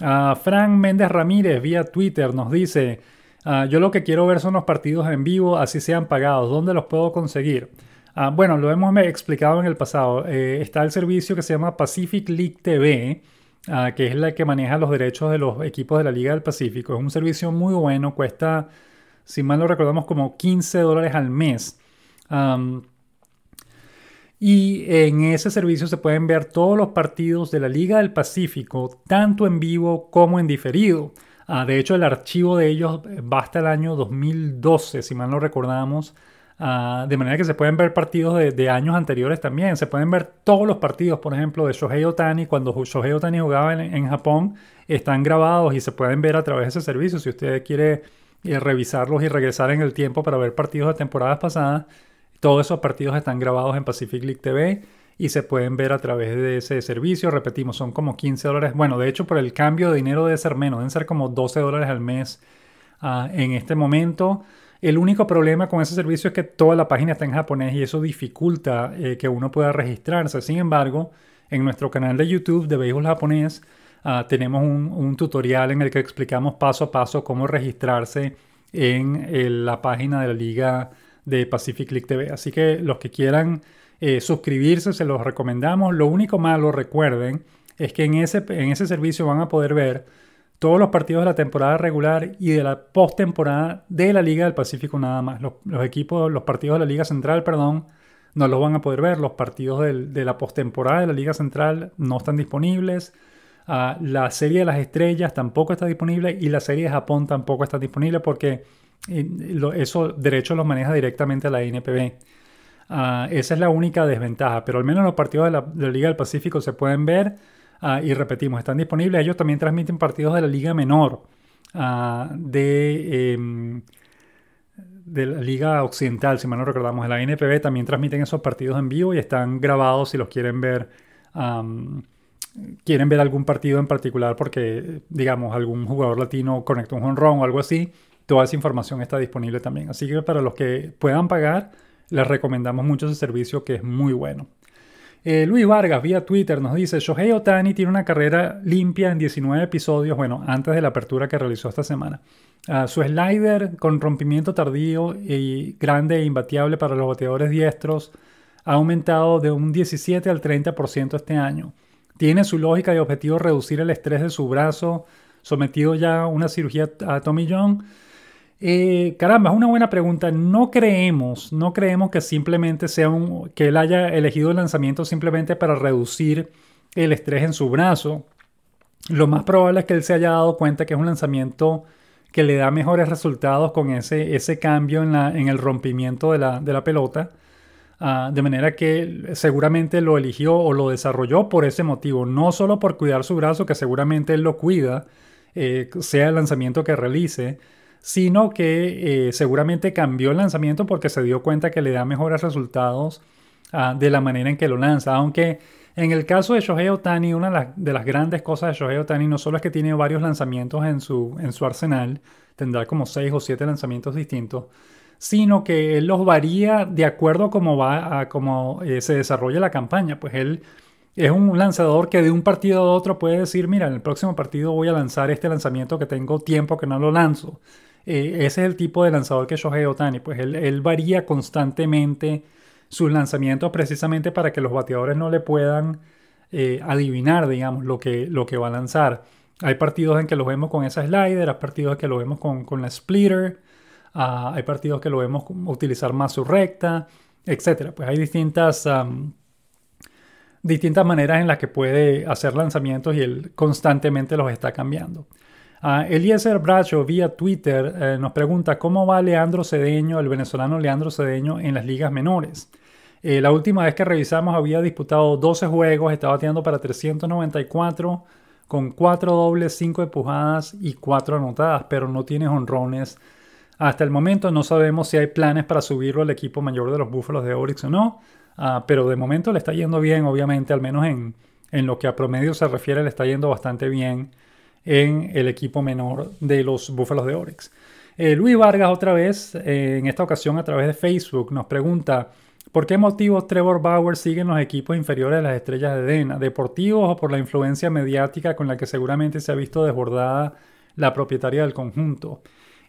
S1: Ah, Fran Frank Méndez Ramírez vía Twitter nos dice, ah, yo lo que quiero ver son los partidos en vivo, así sean pagados, ¿dónde los puedo conseguir? Ah, bueno, lo hemos explicado en el pasado. Eh, está el servicio que se llama Pacific League TV, que es la que maneja los derechos de los equipos de la Liga del Pacífico. Es un servicio muy bueno, cuesta, si mal lo recordamos, como 15 dólares al mes. Y en ese servicio se pueden ver todos los partidos de la Liga del Pacífico, tanto en vivo como en diferido. Ah, de hecho, el archivo de ellos eh, va hasta el año 2012, si mal no recordamos. Ah, de manera que se pueden ver partidos de, años anteriores también. Se pueden ver todos los partidos, por ejemplo, de Shohei Otani. Cuando Shohei Otani jugaba en, Japón, están grabados y se pueden ver a través de ese servicio. Si usted quiere eh, revisarlos y regresar en el tiempo para ver partidos de temporadas pasadas, todos esos partidos están grabados en Pacific League TV y se pueden ver a través de ese servicio. Repetimos, son como 15 dólares. Bueno, de hecho, por el cambio de dinero debe ser menos, deben ser como 12 dólares al mes ah, en este momento. El único problema con ese servicio es que toda la página está en japonés y eso dificulta eh, que uno pueda registrarse. Sin embargo, en nuestro canal de YouTube de Béisbol Japonés ah, tenemos un, tutorial en el que explicamos paso a paso cómo registrarse en eh, la página de la Liga de Pacific League TV. Así que los que quieran eh, suscribirse, se los recomendamos. Lo único malo, recuerden, es que en ese, en ese servicio van a poder ver todos los partidos de la temporada regular y de la postemporada de la Liga del Pacífico nada más. Los, equipos, los partidos de la Liga Central, perdón, no los van a poder ver. Los partidos de la postemporada de la Liga Central no están disponibles. Ah, la serie de las estrellas tampoco está disponible y la serie de Japón tampoco está disponible porque eso derecho derechos los maneja directamente la NPB. Ah, esa es la única desventaja, pero al menos los partidos de la, Liga del Pacífico se pueden ver ah, y repetimos, están disponibles. Ellos también transmiten partidos de la Liga Menor, ah, de, em, de la Liga Occidental, si mal no recordamos. la NPB también transmiten esos partidos en vivo y están grabados si los quieren ver. quieren ver algún partido en particular porque, digamos, algún jugador latino conectó un jonrón o algo así toda esa información está disponible también. Así que para los que puedan pagar, les recomendamos mucho ese servicio que es muy bueno. Eh, Luis Vargas vía Twitter nos dice, Shohei Otani tiene una carrera limpia en 19 episodios, bueno, antes de la apertura que realizó esta semana. Ah, su slider con rompimiento tardío y grande e imbateable para los bateadores diestros ha aumentado de un 17 al 30% este año. Tiene su lógica y objetivo reducir el estrés de su brazo, sometido ya a una cirugía a Tommy John eh, caramba, es una buena pregunta. No creemos, no creemos que simplemente sea un, que él haya elegido el lanzamiento simplemente para reducir el estrés en su brazo. Lo más probable es que él se haya dado cuenta que es un lanzamiento que le da mejores resultados con ese, ese cambio en, la, en el rompimiento de la, de la pelota. Ah, de manera que seguramente lo eligió o lo desarrolló por ese motivo, no solo por cuidar su brazo, que seguramente él lo cuida, eh, sea el lanzamiento que realice, sino que eh, seguramente cambió el lanzamiento porque se dio cuenta que le da mejores resultados ah, de la manera en que lo lanza. Aunque en el caso de Shohei Otani, una de las, grandes cosas de Shohei Otani no solo es que tiene varios lanzamientos en su, en su arsenal, tendrá como seis o siete lanzamientos distintos, sino que él los varía de acuerdo a cómo, va, a eh, se desarrolla la campaña. Pues él es un lanzador que de un partido a otro puede decir, mira, en el próximo partido voy a lanzar este lanzamiento que tengo tiempo que no lo lanzo. Eh, ese es el tipo de lanzador que Shohei Otani, pues él, varía constantemente sus lanzamientos precisamente para que los bateadores no le puedan eh, adivinar, digamos, lo que, lo que va a lanzar. Hay partidos en que lo vemos con esa slider, hay partidos en que lo vemos con, la splitter, ah, hay partidos que lo vemos utilizar más su recta, etc. Pues hay distintas, distintas maneras en las que puede hacer lanzamientos y él constantemente los está cambiando. Ah, Eliezer Bracho vía Twitter eh, nos pregunta cómo va Leandro Cedeño, el venezolano Leandro Cedeño, en las ligas menores. Eh, la última vez que revisamos había disputado 12 juegos, estaba bateando para 394 con 4 dobles, 5 empujadas y 4 anotadas, pero no tiene honrones. Hasta el momento no sabemos si hay planes para subirlo al equipo mayor de los Búfalos de Orix o no, ah, pero de momento le está yendo bien, obviamente, al menos en, en lo que a promedio se refiere, le está yendo bastante bien en el equipo menor de los Búfalos de Orex. Eh, Luis Vargas otra vez, eh, en esta ocasión a través de Facebook, nos pregunta ¿por qué motivos Trevor Bauer sigue en los equipos inferiores de las estrellas de Dena? ¿Deportivos o por la influencia mediática con la que seguramente se ha visto desbordada la propietaria del conjunto?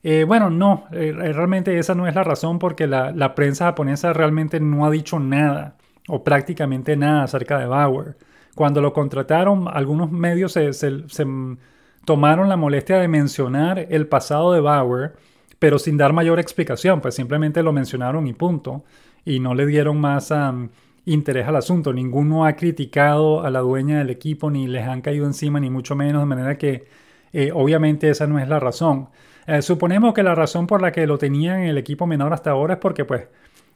S1: Eh, bueno, no, realmente esa no es la razón porque la, prensa japonesa realmente no ha dicho nada o prácticamente nada acerca de Bauer. Cuando lo contrataron, algunos medios se tomaron la molestia de mencionar el pasado de Bauer, pero sin dar mayor explicación, pues simplemente lo mencionaron y punto, y no le dieron más interés al asunto. Ninguno ha criticado a la dueña del equipo, ni les han caído encima, ni mucho menos, de manera que eh, obviamente esa no es la razón. Eh, suponemos que la razón por la que lo tenían el equipo menor hasta ahora es porque pues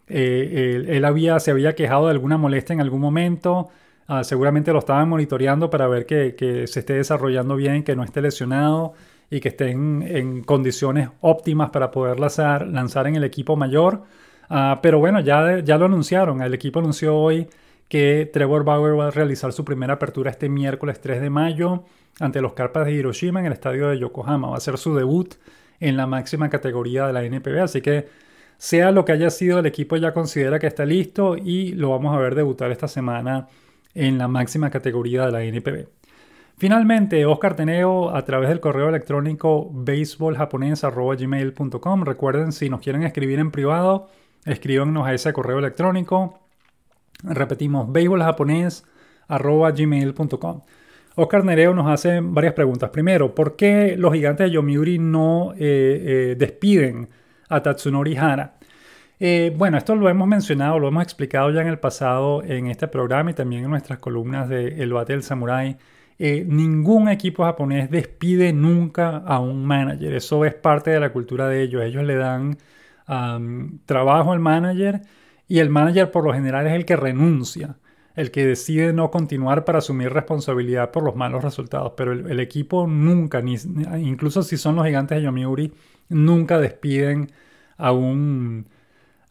S1: eh, él, él, había, se había quejado de alguna molestia en algún momento, Ah, seguramente lo estaban monitoreando para ver que, se esté desarrollando bien, que no esté lesionado y que esté en, condiciones óptimas para poder lanzar, en el equipo mayor. Ah, pero bueno, ya, ya lo anunciaron. El equipo anunció hoy que Trevor Bauer va a realizar su primera apertura este miércoles 3 de mayo ante los Carpas de Hiroshima en el estadio de Yokohama. Va a ser su debut en la máxima categoría de la NPB. Así que sea lo que haya sido, el equipo ya considera que está listo y lo vamos a ver debutar esta semana en la máxima categoría de la NPB. Finalmente, Oscar Teneo a través del correo electrónico baseballjaponesa@gmail.com. Recuerden, si nos quieren escribir en privado, escríbanos a ese correo electrónico. Repetimos, baseballjaponesa@gmail.com. Oscar Teneo nos hace varias preguntas. Primero, ¿por qué los gigantes de Yomiuri no eh, eh, despiden a Tatsunori Hara? Eh, bueno, esto lo hemos mencionado, lo hemos explicado ya en el pasado en este programa y también en nuestras columnas de El Bate del Samurai. Eh, ningún equipo japonés despide nunca a un manager. Eso es parte de la cultura de ellos. Ellos le dan trabajo al manager y el manager por lo general es el que renuncia, el que decide no continuar para asumir responsabilidad por los malos resultados. Pero el, el equipo nunca, ni, incluso si son los gigantes de Yomiuri, nunca despiden a un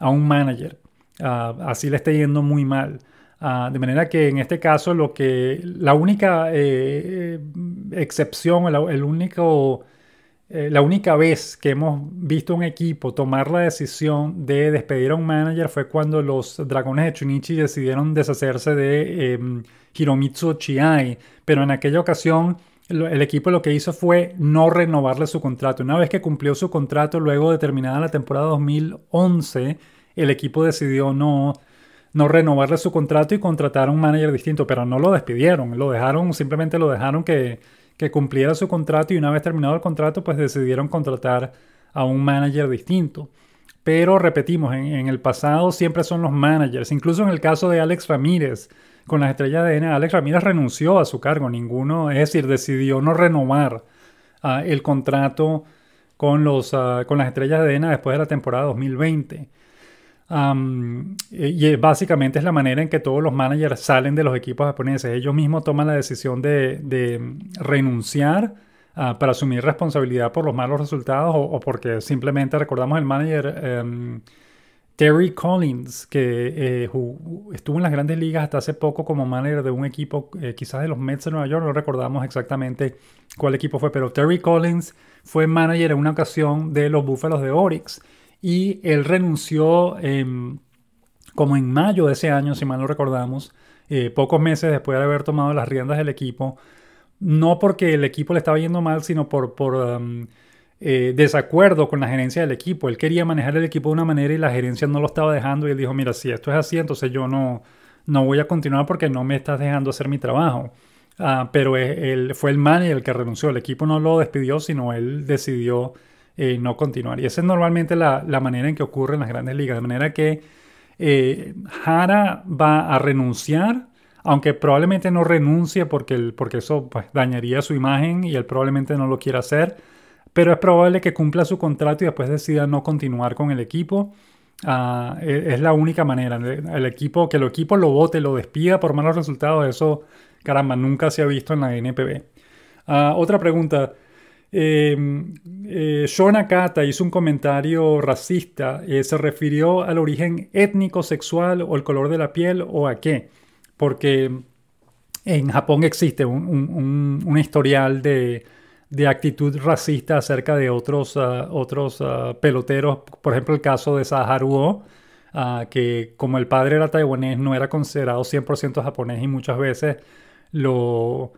S1: a un manager, así le está yendo muy mal. Ah, de manera que en este caso lo que la única eh, eh, excepción, el, único, eh, la única vez que hemos visto un equipo tomar la decisión de despedir a un manager fue cuando los Dragones de Chunichi decidieron deshacerse de em, Hiromitsu Chiai, pero en aquella ocasión el equipo lo que hizo fue no renovarle su contrato. Una vez que cumplió su contrato luego de terminada la temporada 2011, el equipo decidió no, no renovarle su contrato y contratar a un manager distinto, pero no lo despidieron, lo dejaron, simplemente lo dejaron que, cumpliera su contrato y una vez terminado el contrato, pues decidieron contratar a un manager distinto. Pero repetimos, en, el pasado siempre son los managers, incluso en el caso de Alex Ramírez con las estrellas de Ena, Alex Ramírez renunció a su cargo, ninguno, es decir, decidió no renovar ah, el contrato con, los, ah, con las estrellas de Ena después de la temporada 2020. Eh, y básicamente es la manera en que todos los managers salen de los equipos japoneses. Ellos mismos toman la decisión de, renunciar ah, para asumir responsabilidad por los malos resultados o, porque simplemente recordamos el manager em, Terry Collins, que eh, estuvo en las grandes ligas hasta hace poco como manager de un equipo, eh, quizás de los Mets de Nueva York, no recordamos exactamente cuál equipo fue, pero Terry Collins fue manager en una ocasión de los Búfalos de Oryx y él renunció em, como en mayo de ese año, si mal no recordamos, eh, pocos meses después de haber tomado las riendas del equipo, no porque el equipo le estaba yendo mal, sino por, por em, eh, desacuerdo con la gerencia del equipo. Él quería manejar el equipo de una manera y la gerencia no lo estaba dejando y él dijo, mira, si esto es así, entonces yo no, no voy a continuar porque no me estás dejando hacer mi trabajo. Ah, pero e, él, fue el manager el que renunció, el equipo no lo despidió, sino él decidió eh, no continuar. Y esa es normalmente la, manera en que ocurre en las grandes ligas. De manera que eh, Jara va a renunciar, aunque probablemente no renuncie porque, el, porque eso pues, dañaría su imagen y él probablemente no lo quiera hacer. Pero es probable que cumpla su contrato y después decida no continuar con el equipo. Ah, e, es, la única manera. El equipo, que el equipo lo vote, lo despida por malos resultados, eso, caramba, nunca se ha visto en la NPB. Ah, otra pregunta. Eh, eh hizo un comentario racista, eh, se refirió al origen étnico, sexual o el color de la piel o a qué, porque en Japón existe un, historial de, actitud racista acerca de otros, ah, ah, peloteros, por ejemplo el caso de Saharuo, ah, que como el padre era taiwanés no era considerado 100% japonés y muchas veces lo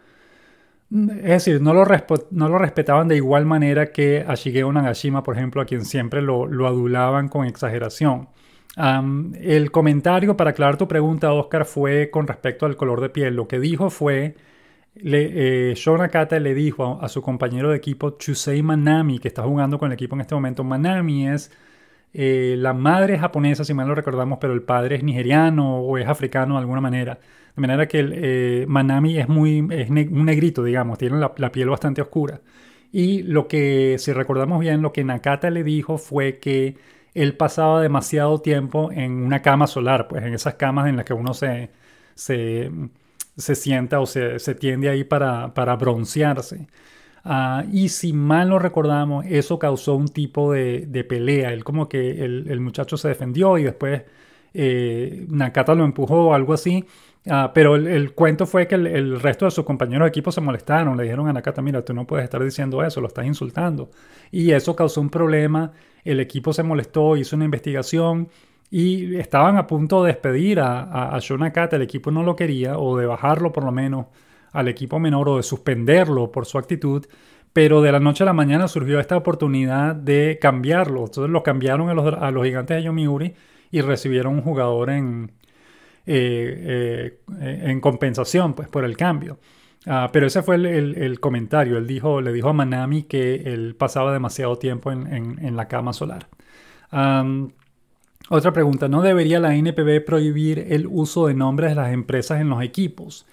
S1: es decir, no lo, respetaban de igual manera que a Shigeo Nagashima, por ejemplo, a quien siempre lo, adulaban con exageración. el comentario, para aclarar tu pregunta, Oscar, fue con respecto al color de piel. Lo que dijo fue, le, eh, Shonakata le dijo a, su compañero de equipo, Chusei Manami, que está jugando con el equipo en este momento. Manami es eh, la madre es japonesa, si mal lo recordamos, pero el padre es nigeriano o es africano de alguna manera. De manera que el, eh, Manami es, muy, es un negrito, digamos, tiene la, piel bastante oscura. Y lo que, si recordamos bien, lo que Nakata le dijo fue que él pasaba demasiado tiempo en una cama solar, pues en esas camas en las que uno se, se, sienta o se, tiende ahí para, para broncearse. Ah, y si mal no recordamos, eso causó un tipo de, pelea. Él como que el, muchacho se defendió y después eh, Nakata lo empujó o algo así. Ah, pero el, cuento fue que el, resto de sus compañeros de equipo se molestaron, le dijeron a Nakata, mira, tú no puedes estar diciendo eso, lo estás insultando. Y eso causó un problema, el equipo se molestó, hizo una investigación y estaban a punto de despedir a, a, a Shonakata, el equipo no lo quería, o de bajarlo por lo menos al equipo menor o de suspenderlo por su actitud, pero de la noche a la mañana surgió esta oportunidad de cambiarlo. Entonces lo cambiaron a los, gigantes de Yomiuri y recibieron un jugador en, eh, eh, compensación pues, por el cambio. Ah, pero ese fue el, comentario. Él dijo, le dijo a Manami que él pasaba demasiado tiempo en, la cama solar. otra pregunta, ¿no debería la NPB prohibir el uso de nombres de las empresas en los equipos?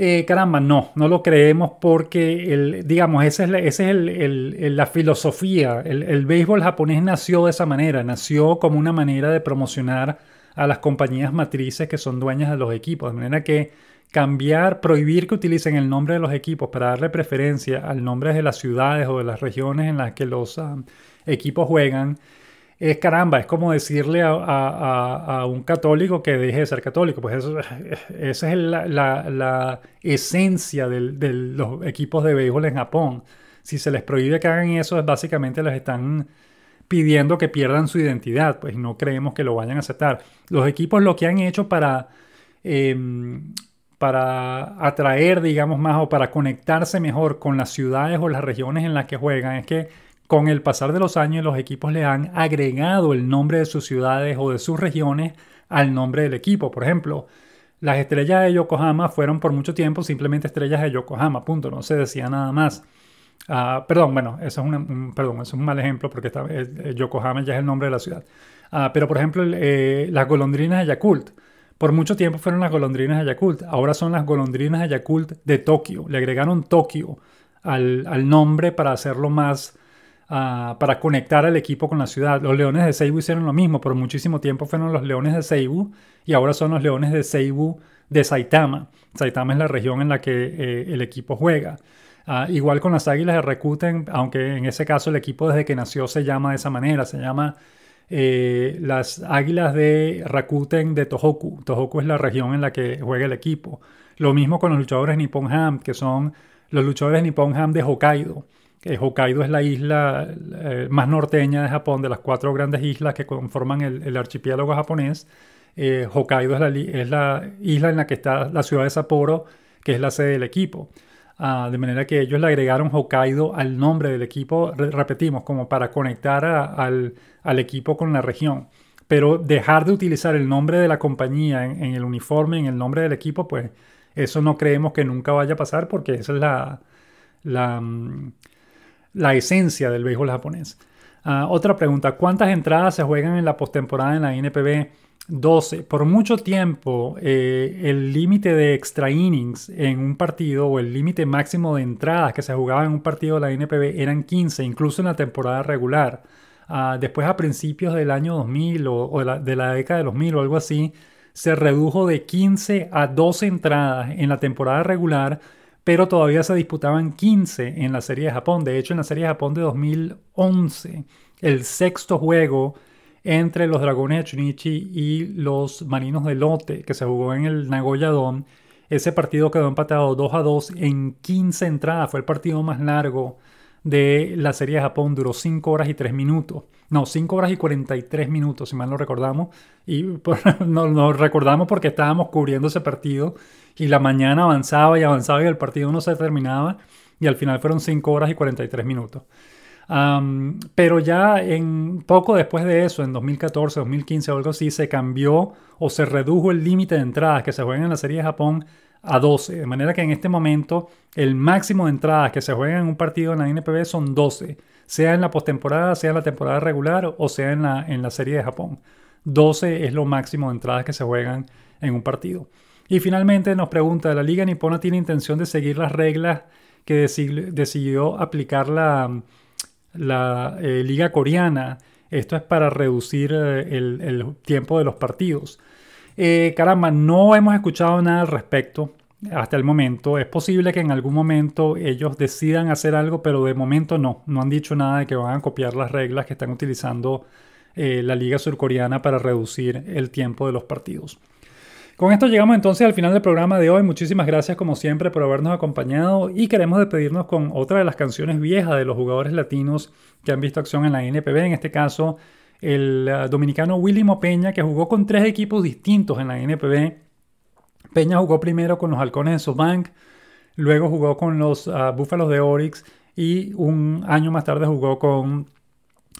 S1: Eh, caramba, no, no lo creemos porque, digamos, esa es la, filosofía. el béisbol japonés nació de esa manera, nació como una manera de promocionar a las compañías matrices que son dueñas de los equipos, de manera que cambiar, prohibir que utilicen el nombre de los equipos para darle preferencia al nombre de las ciudades o de las regiones en las que los ah, equipos juegan, es caramba, es como decirle a, un católico que deje de ser católico. Pues eso, esa es la, esencia de los equipos de béisbol en Japón. Si se les prohíbe que hagan eso, es básicamente les están pidiendo que pierdan su identidad, pues no creemos que lo vayan a aceptar. Los equipos lo que han hecho para, em, para atraer, digamos más, o para conectarse mejor con las ciudades o las regiones en las que juegan es que con el pasar de los años, los equipos le han agregado el nombre de sus ciudades o de sus regiones al nombre del equipo. Por ejemplo, las estrellas de Yokohama fueron por mucho tiempo simplemente estrellas de Yokohama, punto, no se decía nada más. Ah, perdón, bueno, eso es, un, perdón, es un mal ejemplo porque eh, Yokohama ya es el nombre de la ciudad. Ah, pero por ejemplo, eh, las golondrinas de Yakult. Por mucho tiempo fueron las golondrinas de Yakult. Ahora son las golondrinas de Yakult de Tokio. Le agregaron Tokio al, al nombre para hacerlo más Ah, para conectar al equipo con la ciudad. Los Leones de Seibu hicieron lo mismo, por muchísimo tiempo fueron los Leones de Seibu y ahora son los Leones de Seibu de Saitama. Saitama es la región en la que eh, el equipo juega. Ah, igual con las Águilas de Rakuten aunque en ese caso el equipo desde que nació se llama de esa manera, se llama eh, las Águilas de Rakuten de Tohoku. Tohoku es la región en la que juega el equipo. Lo mismo con los luchadores Nippon Ham, que son los luchadores Nippon Ham de Hokkaido. Hokkaido es la isla eh, más norteña de Japón, de las cuatro grandes islas que conforman el, archipiélago japonés. Eh, Hokkaido es la, isla en la que está la ciudad de Sapporo, que es la sede del equipo. Ah, de manera que ellos le agregaron Hokkaido al nombre del equipo, repetimos, como para conectar al, equipo con la región. Pero dejar de utilizar el nombre de la compañía en, el uniforme, en el nombre del equipo, pues eso no creemos que nunca vaya a pasar porque esa es la mm, la esencia del béisbol japonés. Ah, otra pregunta, ¿cuántas entradas se juegan en la postemporada en la NPB? 12. Por mucho tiempo, eh, el límite de extra innings en un partido o el límite máximo de entradas que se jugaba en un partido de la NPB eran 15, incluso en la temporada regular. Ah, después, a principios del año 2000 o, de, la, década de 2000 o algo así, se redujo de 15 a 12 entradas en la temporada regular pero todavía se disputaban 15 en la Serie de Japón. De hecho, en la Serie de Japón de 2011, el sexto juego entre los Dragones de Chunichi y los Marinos de Lote, que se jugó en el Nagoya Dome, ese partido quedó empatado 2 a 2 en 15 entradas. Fue el partido más largo de la serie de Japón duró 5 horas y 3 minutos. No, 5 horas y 43 minutos, si mal no recordamos. Y pues, no nos recordamos porque estábamos cubriendo ese partido y la mañana avanzaba y avanzaba y el partido no se terminaba y al final fueron 5 horas y 43 minutos. pero ya en poco después de eso, en 2014, 2015 o algo así, se cambió o se redujo el límite de entradas que se juegan en la serie de Japón a 12. De manera que en este momento el máximo de entradas que se juegan en un partido en la NPB son 12, sea en la postemporada, sea en la temporada regular o sea en la, serie de Japón. 12 es lo máximo de entradas que se juegan en un partido. Y finalmente nos pregunta, ¿la Liga Nipona tiene intención de seguir las reglas que decidió aplicar la, eh, Liga Coreana? Esto es para reducir eh, el, el tiempo de los partidos. Eh, caramba, no hemos escuchado nada al respecto hasta el momento. Es posible que en algún momento ellos decidan hacer algo, pero de momento no. No han dicho nada de que van a copiar las reglas que están utilizando eh, la Liga Surcoreana para reducir el tiempo de los partidos. Con esto llegamos entonces al final del programa de hoy. Muchísimas gracias como siempre por habernos acompañado y queremos despedirnos con otra de las canciones viejas de los jugadores latinos que han visto acción en la NPB, en este caso el eh, dominicano Willimo Peña, que jugó con tres equipos distintos en la NPB. Peña jugó primero con los Halcones de Sobank, luego jugó con los ah, Búfalos de Orix y un año más tarde jugó con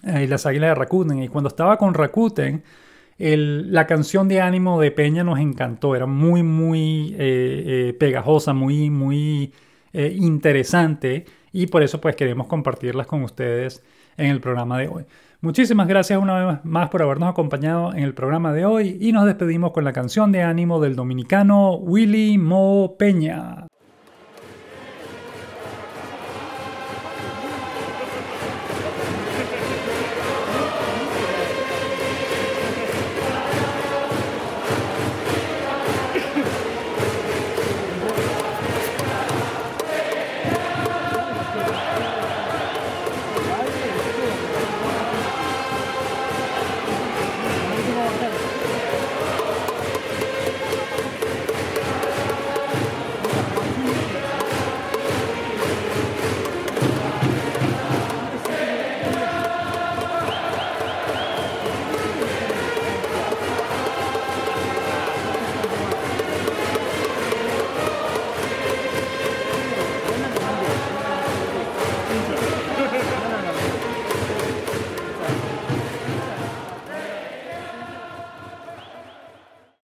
S1: eh, las Águilas de Rakuten. Y cuando estaba con Rakuten, la canción de ánimo de Peña nos encantó, era muy, muy eh, pegajosa, muy, muy interesante y por eso pues queremos compartirlas con ustedes en el programa de hoy. Muchísimas gracias una vez más por habernos acompañado en el programa de hoy y nos despedimos con la canción de ánimo del dominicano Willy Mo Peña.